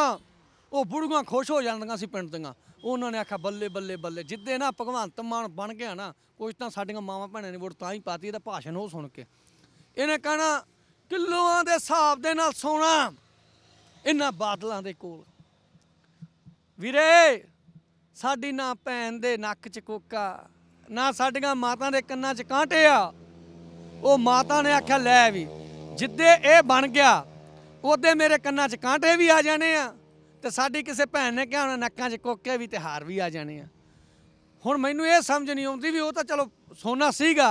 ਉਹ ਬੁੜੂਆਂ ਖੁਸ਼ ਹੋ ਜਾਂਦੀਆਂ ਸੀ ਪਿੰਡ ਦੀਆਂ ਉਹਨਾਂ ਨੇ ਆਖਿਆ ਬੱਲੇ ਬੱਲੇ ਬੱਲੇ ਜਿੱਦੇ ਨਾ ਭਗਵੰਤ ਮਾਨ ਬਣ ਗਿਆ ਨਾ ਕੁਝ ਤਾਂ ਸਾਡੀਆਂ ਮਾਵਾਂ ਭੈਣਾਂ ਨੇ ਵੋਟ ਤਾਂ ਹੀ ਪਾਤੀ ਇਹਦਾ ਭਾਸ਼ਣ ਉਹ ਸੁਣ ਕੇ ਇਹਨੇ ਕਹਣਾ ਕਿਲੋਆਂ ਦੇ ਹਿਸਾਬ ਦੇ ਨਾਲ ਸੋਨਾ ਇਹਨਾਂ ਬਾਦਲਾਂ ਦੇ ਕੋਲ ਵੀਰੇ ਸਾਡੀ ਨਾ ਭੈਣ ਦੇ ਨੱਕ 'ਚ ਕੋਕਾ ਨਾ ਸਾਡੀਆਂ ਮਾਤਾ ਦੇ ਕੰਨਾਂ 'ਚ ਕਾਂਟੇ ਆ ਉਹ ਮਾਤਾ ਨੇ ਆਖਿਆ ਲੈ ਵੀ ਜਿੱਦੇ ਇਹ ਬਣ ਗਿਆ ਉਹਦੇ ਮੇਰੇ ਕੰਨਾਂ 'ਚ ਕਾਂਟੇ ਵੀ ਆ ਜਾਣੇ ਆ ਤੇ ਸਾਡੀ ਕਿਸੇ ਭੈਣ ਨੇ ਕਿਹਾ ਹੋਣਾ ਨੱਕਾਂ 'ਚ ਕੋਕੇ ਵੀ ਤੇ ਹਾਰ ਵੀ ਆ ਜਾਣੇ ਆ ਹੁਣ ਮੈਨੂੰ ਇਹ ਸਮਝ ਨਹੀਂ ਆਉਂਦੀ ਵੀ ਉਹ ਤਾਂ ਚਲੋ ਸੋਨਾ ਸੀਗਾ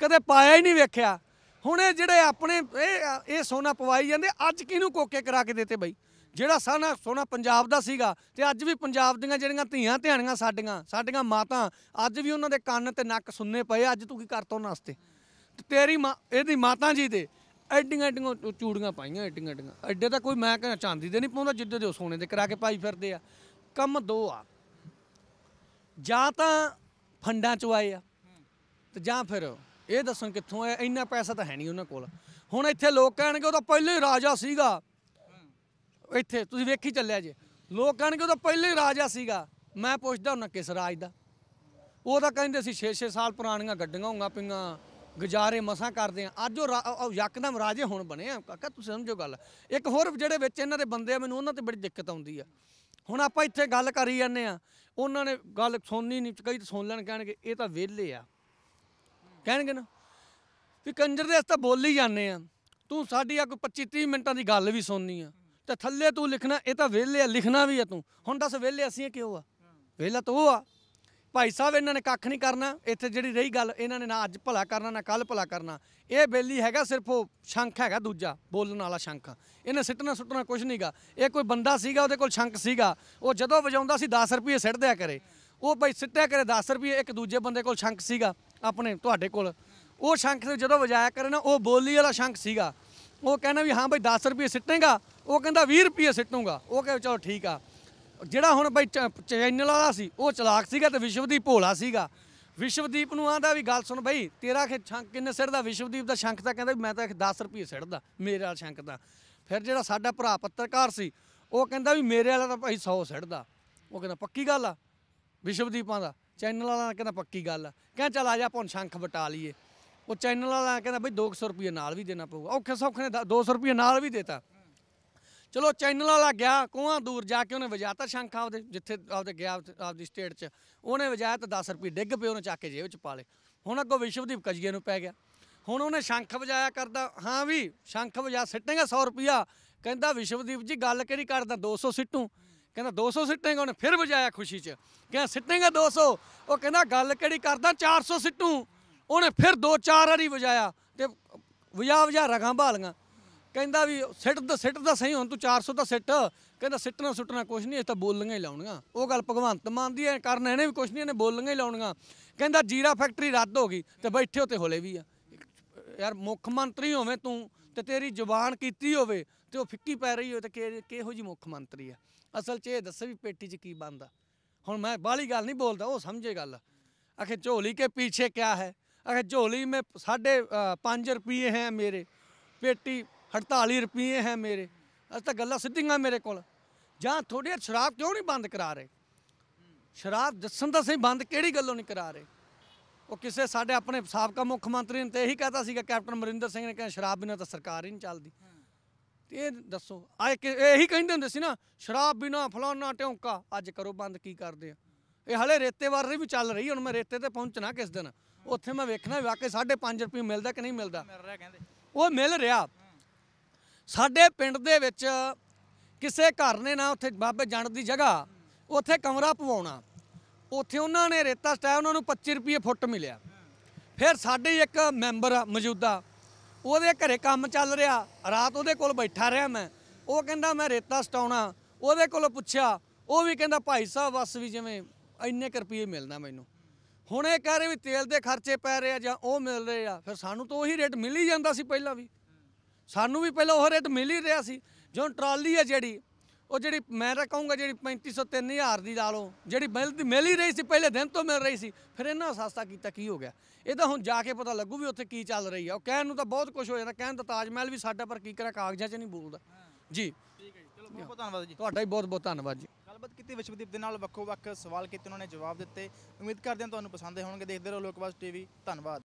ਕਦੇ ਪਾਇਆ ਹੀ ਨਹੀਂ ਵੇਖਿਆ ਹੁਣ ਇਹ ਜਿਹੜੇ ਆਪਣੇ ਇਹ ਇਹ ਸੋਨਾ ਪਵਾਈ ਜਾਂਦੇ ਅੱਜ ਕਿਹਨੂੰ ਕੋਕੇ ਕਰਾ ਕੇ ਦਿੱਤੇ ਬਈ ਜਿਹੜਾ ਸਾਨਾ ਸੋਨਾ ਪੰਜਾਬ ਦਾ ਸੀਗਾ ਤੇ ਅੱਜ ਵੀ ਪੰਜਾਬ ਦੀਆਂ ਜਿਹੜੀਆਂ ਧੀਆਂ ਧਿਆਣੀਆਂ ਸਾਡੀਆਂ ਸਾਡੀਆਂ ਮਾਤਾ ਅੱਜ ਵੀ ਉਹਨਾਂ ਦੇ ਕੰਨ ਤੇ ਨੱਕ ਸੁੰਨੇ ਪਏ ਅੱਜ ਤੂੰ ਕੀ ਕਰਤੋਂ ਨਾਸਤੇ ਤੇਰੀ ਮਾਂ ਇਹਦੀ ਮਾਤਾ ਜੀ ਦੇ ਐਡੀਆਂ ਐਡੀਆਂ ਚੂੜੀਆਂ ਪਾਈਆਂ ਐਡੀਆਂ ਐਡੀਆਂ ਐਡੇ ਤਾਂ ਕੋਈ ਮੈਂ ਕਹਿੰਦਾ ਚਾਂਦੀ ਦੇ ਨਹੀਂ ਪਾਉਂਦਾ ਜਿੱਦੇ ਦੇ ਉਹ ਸੋਨੇ ਦੇ ਕਰਾ ਕੇ ਪਾਈ ਫਿਰਦੇ ਆ ਕੰਮ ਦੋ ਆ ਜਾਂ ਤਾਂ ਫੰਡਾਂ ਚੋਂ ਆਏ ਆ ਤੇ ਜਾਂ ਫਿਰ ਇਹ ਦੱਸਣ ਕਿੱਥੋਂ ਆਇਆ ਇੰਨਾ ਪੈਸਾ ਤਾਂ ਹੈ ਨਹੀਂ ਉਹਨਾਂ ਕੋਲ ਹੁਣ ਇੱਥੇ ਲੋਕ ਕਹਿਣਗੇ ਉਹ ਤਾਂ ਪਹਿਲੇ ਹੀ ਰਾਜਾ ਸੀਗਾ ਇੱਥੇ ਤੁਸੀਂ ਵੇਖੀ ਚੱਲਿਆ ਜੇ ਲੋਕ ਕਹਿਣਗੇ ਉਹ ਤਾਂ ਪਹਿਲੇ ਹੀ ਰਾਜਾ ਸੀਗਾ ਮੈਂ ਪੁੱਛਦਾ ਉਹਨਾਂ ਕਿਸ ਰਾਜ ਦਾ ਉਹ ਤਾਂ ਕਹਿੰਦੇ ਸੀ 6-6 ਸਾਲ ਪੁਰਾਣੀਆਂ ਗੱਡੀਆਂ ਹੋਈਆਂ ਪਈਆਂ ਗੁਜ਼ਾਰੇ ਮਸਾਂ ਕਰਦੇ ਆ ਅੱਜ ਉਹ ਯਕਦਮ ਰਾਜੇ ਹੁਣ ਬਣੇ ਆ ਕਾਕਾ ਤੁਸੀਂ ਸਮਝੋ ਗੱਲ ਇੱਕ ਹੋਰ ਜਿਹੜੇ ਵਿੱਚ ਇਹਨਾਂ ਦੇ ਬੰਦੇ ਆ ਮੈਨੂੰ ਉਹਨਾਂ ਤੇ ਬੜੀ ਦਿੱਕਤ ਆਉਂਦੀ ਆ ਹੁਣ ਆਪਾਂ ਇੱਥੇ ਗੱਲ ਕਰੀ ਜਾਂਦੇ ਆ ਉਹਨਾਂ ਨੇ ਗੱਲ ਸੁਣਨੀ ਨਹੀਂ ਕਈ ਸੁਣ ਲੈਣ ਕਹਿਣਗੇ ਇਹ ਤਾਂ ਵਿਹਲੇ ਆ ਕਹਿਣਗੇ ਨਾ ਵੀ ਕੰਜਰ ਦੇ ਅਸ ਤਾਂ ਬੋਲੀ ਜਾਂਦੇ ਆ ਤੂੰ ਸਾਡੀ ਆ ਕੋਈ 25 30 ਮਿੰਟਾਂ ਦੀ ਗੱਲ ਵੀ ਸੁਣਨੀ ਆ ਤੇ ਥੱਲੇ ਤੂੰ ਲਿਖਣਾ ਇਹ ਤਾਂ ਵਿਹਲੇ ਆ ਲਿਖਣਾ ਵੀ ਆ ਤੂੰ ਹੁਣ ਦੱਸ ਵਿਹਲੇ ਅਸੀਂ ਕਿਉਂ ਆ ਵਿਹਲਾ ਤੂੰ ਆ ਭਾਈ ਸਾਹਿਬ ਇਹਨਾਂ ਨੇ ਕੱਖ ਨਹੀਂ ਕਰਨਾ ਇੱਥੇ ਜਿਹੜੀ ਰਹੀ ਗੱਲ ਇਹਨਾਂ ਨੇ ਨਾ ਅੱਜ ਭਲਾ ਕਰਨਾ ਨਾ ਕੱਲ ਭਲਾ ਕਰਨਾ ਇਹ ਬੇਲੀ ਹੈਗਾ ਸਿਰਫ ਉਹ ਸ਼ੰਖ ਹੈਗਾ ਦੂਜਾ ਬੋਲਣ ਵਾਲਾ ਸ਼ੰਖ ਇਹਨੇ ਸਿੱਟਣਾ ਸੁੱਟਣਾ ਕੁਝ ਨਹੀਂਗਾ ਇਹ ਕੋਈ ਬੰਦਾ ਸੀਗਾ ਉਹਦੇ ਕੋਲ ਸ਼ੰਖ ਸੀਗਾ ਉਹ ਜਦੋਂ ਵਜਾਉਂਦਾ ਸੀ 10 ਰੁਪਏ ਸਿੱਟ ਦਿਆ ਕਰੇ ਉਹ ਭਾਈ ਸਿੱਟਿਆ ਕਰੇ 10 ਰੁਪਏ ਇੱਕ ਦੂਜੇ ਬੰਦੇ ਕੋਲ ਸ਼ੰਖ ਸੀਗਾ ਆਪਣੇ ਤੁਹਾਡੇ ਕੋਲ ਉਹ ਸ਼ੰਖ ਜਦੋਂ ਵਜਾਇਆ ਕਰੇ ਨਾ ਉਹ ਬੋਲੀ ਵਾਲਾ ਸ਼ੰਖ ਸੀਗਾ ਉਹ ਕਹਿੰਦਾ ਵੀ ਹਾਂ ਭਾਈ 10 ਰੁਪਏ ਸਿੱਟੇਗਾ ਉਹ ਕਹਿੰਦਾ 20 ਰੁਪਏ ਸਿੱਟੂਗਾ ਉਹ ਕਹੇ ਚਲੋ ਠੀਕ ਆ ਜਿਹੜਾ ਹੁਣ ਬਈ ਚੈਨਲ ਵਾਲਾ ਸੀ ਉਹ ਚਲਾਕ ਸੀਗਾ ਤੇ ਵਿਸ਼ਵਦੀਪ ਭੋਲਾ ਸੀਗਾ ਵਿਸ਼ਵਦੀਪ ਨੂੰ ਆਂਦਾ ਵੀ ਗੱਲ ਸੁਣ ਬਈ ਤੇਰਾ ਕਿ ਛੰਕ ਕਿੰਨੇ ਸਿਰ ਦਾ ਵਿਸ਼ਵਦੀਪ ਦਾ ਛੰਕ ਤਾਂ ਕਹਿੰਦਾ ਮੈਂ ਤਾਂ 10 ਰੁਪਏ ਸਿੜਦਾ ਮੇਰੇ ਵਾਲਾ ਛੰਕ ਤਾਂ ਫਿਰ ਜਿਹੜਾ ਸਾਡਾ ਭਰਾ ਪੱਤਰਕਾਰ ਸੀ ਉਹ ਕਹਿੰਦਾ ਵੀ ਮੇਰੇ ਵਾਲਾ ਤਾਂ ਭਾਈ 100 ਸਿੜਦਾ ਉਹ ਕਹਿੰਦਾ ਪੱਕੀ ਗੱਲ ਆ ਵਿਸ਼ਵਦੀਪਾਂ ਦਾ ਚੈਨਲ ਵਾਲਾ ਕਹਿੰਦਾ ਪੱਕੀ ਗੱਲ ਆ ਕਹਿੰਦਾ ਚੱਲ ਆ ਜਾ ਆਪਾਂ ਛੰਕ ਵਟਾ ਲਈਏ ਉਹ ਚੈਨਲ ਵਾਲਾ ਕਹਿੰਦਾ ਬਈ 200 ਰੁਪਏ ਨਾਲ ਵੀ ਦੇਣਾ ਪਊਗਾ ਔਖੇ ਸੌਖੇ ਨੇ 200 ਰੁਪਏ ਨਾਲ ਵੀ ਦੇਤਾ ਚਲੋ ਚੈਨਲ ਵਾਲਾ ਗਿਆ ਕੋਹਾਂ ਦੂਰ ਜਾ ਕੇ ਉਹਨੇ ਵਜਾਤਾ ਸ਼ੰਖ ਆਪਦੇ ਜਿੱਥੇ ਆਪਦੇ ਗਿਆ ਆਪਦੀ ਸਟੇਟ 'ਚ ਉਹਨੇ ਵਜਾਇਆ ਤਾਂ 10 ਰੁਪਏ ਡਿੱਗ ਪਏ ਉਹਨੇ ਚੱਕ ਕੇ ਜੇਬ 'ਚ ਪਾ ਲਏ ਹੁਣ ਅੱਗੋਂ ਵਿਸ਼ਵਦੀਪ ਕਜੀਏ ਨੂੰ ਪੈ ਗਿਆ ਹੁਣ ਉਹਨੇ ਸ਼ੰਖ ਵਜਾਇਆ ਕਰਦਾ ਹਾਂ ਵੀ ਸ਼ੰਖ ਵਜਾ ਸਿੱਟੇਗਾ 100 ਰੁਪਿਆ ਕਹਿੰਦਾ ਵਿਸ਼ਵਦੀਪ ਜੀ ਗੱਲ ਕਿਹੜੀ ਕਰਦਾ 200 ਸਿੱਟੂ ਕਹਿੰਦਾ 200 ਸਿੱਟੇਗਾ ਉਹਨੇ ਫਿਰ ਵਜਾਇਆ ਖੁਸ਼ੀ 'ਚ ਕਹਿੰਦਾ ਸਿੱਟੇਗਾ 200 ਉਹ ਕਹਿੰਦਾ ਗੱਲ ਕਿਹੜੀ ਕਰਦਾ 400 ਸਿੱਟੂ ਉਹਨੇ ਫਿਰ ਦੋ ਚਾਰ ਵਾਰੀ ਵਜਾਇਆ ਤੇ ਵਜਾ ਵਜਾ ਰਗਾਂ ਭਾਲੀਆਂ ਕਹਿੰਦਾ ਵੀ ਸਿੱਟ ਦਾ ਸਿੱਟ ਦਾ ਸਹੀ ਹੁਣ ਤੂੰ 400 ਦਾ ਸਿੱਟ ਕਹਿੰਦਾ ਸਿੱਟਣਾ ਸੁੱਟਣਾ ਕੁਛ ਨਹੀਂ ਇਹ ਤਾਂ ਬੋਲੀਆਂ ਹੀ ਲਾਉਣੀਆਂ ਉਹ ਗੱਲ ਭਗਵੰਤ ਮੰਨਦੀ ਐ ਕਰਨ ਇਹਨੇ ਵੀ ਕੁਛ ਨਹੀਂ ਇਹਨੇ ਬੋਲੀਆਂ ਹੀ ਲਾਉਣੀਆਂ ਕਹਿੰਦਾ ਜੀਰਾ ਫੈਕਟਰੀ ਰੱਦ ਹੋ ਗਈ ਤੇ ਬੈਠੇ ਉਤੇ ਹੋਲੇ ਵੀ ਆ ਯਾਰ ਮੁੱਖ ਮੰਤਰੀ ਹੋਵੇਂ ਤੂੰ ਤੇ ਤੇਰੀ ਜ਼ੁਬਾਨ ਕੀਤੀ ਹੋਵੇ ਤੇ ਉਹ ਫਿੱਕੀ ਪੈ ਰਹੀ ਹੋਵੇ ਤੇ ਕਿਹੋ ਜੀ ਮੁੱਖ ਮੰਤਰੀ ਆ ਅਸਲ 'ਚ ਇਹ ਦੱਸ ਵੀ ਪੇਟੀ 'ਚ ਕੀ ਬੰਦਾ ਹੁਣ ਮੈਂ ਬਾਹਲੀ ਗੱਲ ਨਹੀਂ ਬੋਲਦਾ ਉਹ ਸਮਝੇ ਗੱਲ ਆਖੇ ਝੋਲੀ ਕੇ ਪਿੱਛੇ ਕਿਆ ਹੈ ਅਖੇ ਝੋਲੀ ਮੇ ਸਾਡੇ 5 ਰੁਪਏ ਹੈ ਮੇਰੇ ਪੇਟੀ 48 ਰੁਪਏ ਹੈ ਮੇਰੇ ਅਸ ਤਾਂ ਗੱਲਾਂ ਸਿੱਧੀਆਂ ਮੇਰੇ ਕੋਲ ਜਾਂ ਥੋੜੀ ਸ਼ਰਾਬ ਕਿਉਂ ਨਹੀਂ ਬੰਦ ਕਰਾ ਰਹੇ ਸ਼ਰਾਬ ਦੱਸਣ ਦਾ ਸਹੀ ਬੰਦ ਕਿਹੜੀ ਗੱਲੋਂ ਨਹੀਂ ਕਰਾ ਰਹੇ ਉਹ ਕਿਸੇ ਸਾਡੇ ਆਪਣੇ ਸਾਬਕਾ ਮੁੱਖ ਮੰਤਰੀ ਨੇ ਤੇ ਇਹੀ ਕਹਤਾ ਸੀਗਾ ਕੈਪਟਨ ਮਰਿੰਦਰ ਸਿੰਘ ਨੇ ਕਿ ਸ਼ਰਾਬ ਬਿਨਾ ਤਾਂ ਸਰਕਾਰ ਹੀ ਨਹੀਂ ਚੱਲਦੀ ਤੇ ਇਹ ਦੱਸੋ ਆ ਇਹੀ ਕਹਿੰਦੇ ਹੁੰਦੇ ਸੀ ਨਾ ਸ਼ਰਾਬ ਬਿਨਾ ਫਲਾਣਾ ਟਿਉਂਕਾ ਅੱਜ ਕਰੋ ਬੰਦ ਕੀ ਕਰਦੇ ਆ ਇਹ ਹਲੇ ਰੇਤੇ ਵਾਰ ਵੀ ਚੱਲ ਰਹੀ ਹੁਣ ਮੈਂ ਰੇਤੇ ਤੇ ਪਹੁੰਚਣਾ ਕਿਸ ਦਿਨ ਉੱਥੇ ਮੈਂ ਵੇਖਣਾ ਵਾਕਈ 5.5 ਰੁਪਏ ਮਿਲਦਾ ਕਿ ਨਹੀਂ ਮਿਲਦਾ ਮਿਲ ਰਿਹਾ ਕਹਿੰਦੇ ਉਹ ਮਿਲ ਰਿਹਾ ਸਾਡੇ ਪਿੰਡ ਦੇ ਵਿੱਚ ਕਿਸੇ ਘਰ ਨੇ ਨਾ ਉੱਥੇ ਬਾਬੇ ਜੰਡ ਦੀ ਜਗ੍ਹਾ ਉੱਥੇ ਕਮਰਾ ਪਵਾਉਣਾ ਉੱਥੇ ਉਹਨਾਂ ਨੇ ਰੇਤਾ ਸਟਾਇਆ ਉਹਨਾਂ ਨੂੰ 25 ਰੁਪਏ ਫੁੱਟ ਮਿਲਿਆ ਫਿਰ ਸਾਡੇ ਇੱਕ ਮੈਂਬਰ ਮੌਜੂਦਾ ਉਹਦੇ ਘਰੇ ਕੰਮ ਚੱਲ ਰਿਹਾ ਰਾਤ ਉਹਦੇ ਕੋਲ ਬੈਠਾ ਰਿਹਾ ਮੈਂ ਉਹ ਕਹਿੰਦਾ ਮੈਂ ਰੇਤਾ ਸਟਾਉਣਾ ਉਹਦੇ ਕੋਲ ਪੁੱਛਿਆ ਉਹ ਵੀ ਕਹਿੰਦਾ ਭਾਈ ਸਾਹਿਬ ਬਸ ਵੀ ਜਿਵੇਂ ਇੰਨੇ ਕੁ ਰੁਪਏ ਮਿਲਣਾ ਮੈਨੂੰ ਹੁਣ ਇਹ ਕਹਿ ਰਹੇ ਵੀ ਤੇਲ ਦੇ ਖਰਚੇ ਪੈ ਰਹੇ ਆ ਜਾਂ ਉਹ ਮਿਲ ਰਹੇ ਆ ਫਿਰ ਸਾਨੂੰ ਤਾਂ ਉਹੀ ਰੇਟ ਮਿਲ ਹੀ ਜਾਂਦਾ ਸੀ ਪਹਿਲਾਂ ਵੀ ਸਾਨੂੰ ਵੀ ਪਹਿਲਾਂ ਉਹ ਰੇਟ ਮਿਲ ਹੀ ਰਿਹਾ ਸੀ ਜੋ ਟਰਾਲੀ ਹੈ ਜਿਹੜੀ ਉਹ ਜਿਹੜੀ ਮੈਂ ਤਾਂ ਕਹੂੰਗਾ ਜਿਹੜੀ 3500 3000 ਦੀ ਲਾ ਲਓ ਜਿਹੜੀ ਮਿਲਦੀ ਮਿਲ ਹੀ ਰਹੀ ਸੀ ਪਹਿਲੇ ਦਿਨ ਤੋਂ ਮਿਲ ਰਹੀ ਸੀ ਫਿਰ ਇਹਨਾਂ ਸਸਤਾ ਕੀਤਾ ਕੀ ਹੋ ਗਿਆ ਇਹ ਤਾਂ ਹੁਣ ਜਾ ਕੇ ਪਤਾ ਲੱਗੂ ਵੀ ਉੱਥੇ ਕੀ ਚੱਲ ਰਹੀ ਆ ਉਹ ਕਹਿਣ ਨੂੰ ਤਾਂ ਬਹੁਤ ਕੁਝ ਹੋ ਜਾਂਦਾ ਕਹਿਣ ਤਾਂ ਤਾਜ ਮਹਿਲ ਵੀ ਸਾਡਾ ਪਰ ਕੀ ਕਰਾ ਕਾਗਜ਼ਾਂ 'ਚ ਨਹੀਂ ਬੋਲਦਾ ਜੀ ਠੀਕ ਹੈ ਜੀ ਚਲੋ ਬਹੁਤ ਬਹੁਤ ਧੰਨਵਾਦ ਜੀ ਤੁਹਾਡਾ ਹੀ ਬਹੁਤ ਬਹੁਤ ਧੰਨਵਾਦ ਜੀ ਗੱਲਬਾਤ ਕੀਤੀ ਵਿਸ਼ਵਦੀਪ ਦੇ ਨਾਲ ਵੱਖੋ ਵੱਖ ਸਵਾਲ ਕੀਤੇ ਉਹਨਾਂ ਨੇ ਜਵਾਬ ਦਿੱਤੇ ਉਮੀਦ ਕਰਦੇ ਹਾਂ ਤੁਹਾਨੂੰ ਪਸੰਦ ਹੋਣਗੇ ਦੇਖਦੇ ਰਹੋ ਲੋਕਵਾਸ ਟੀਵੀ ਧੰਨਵਾਦ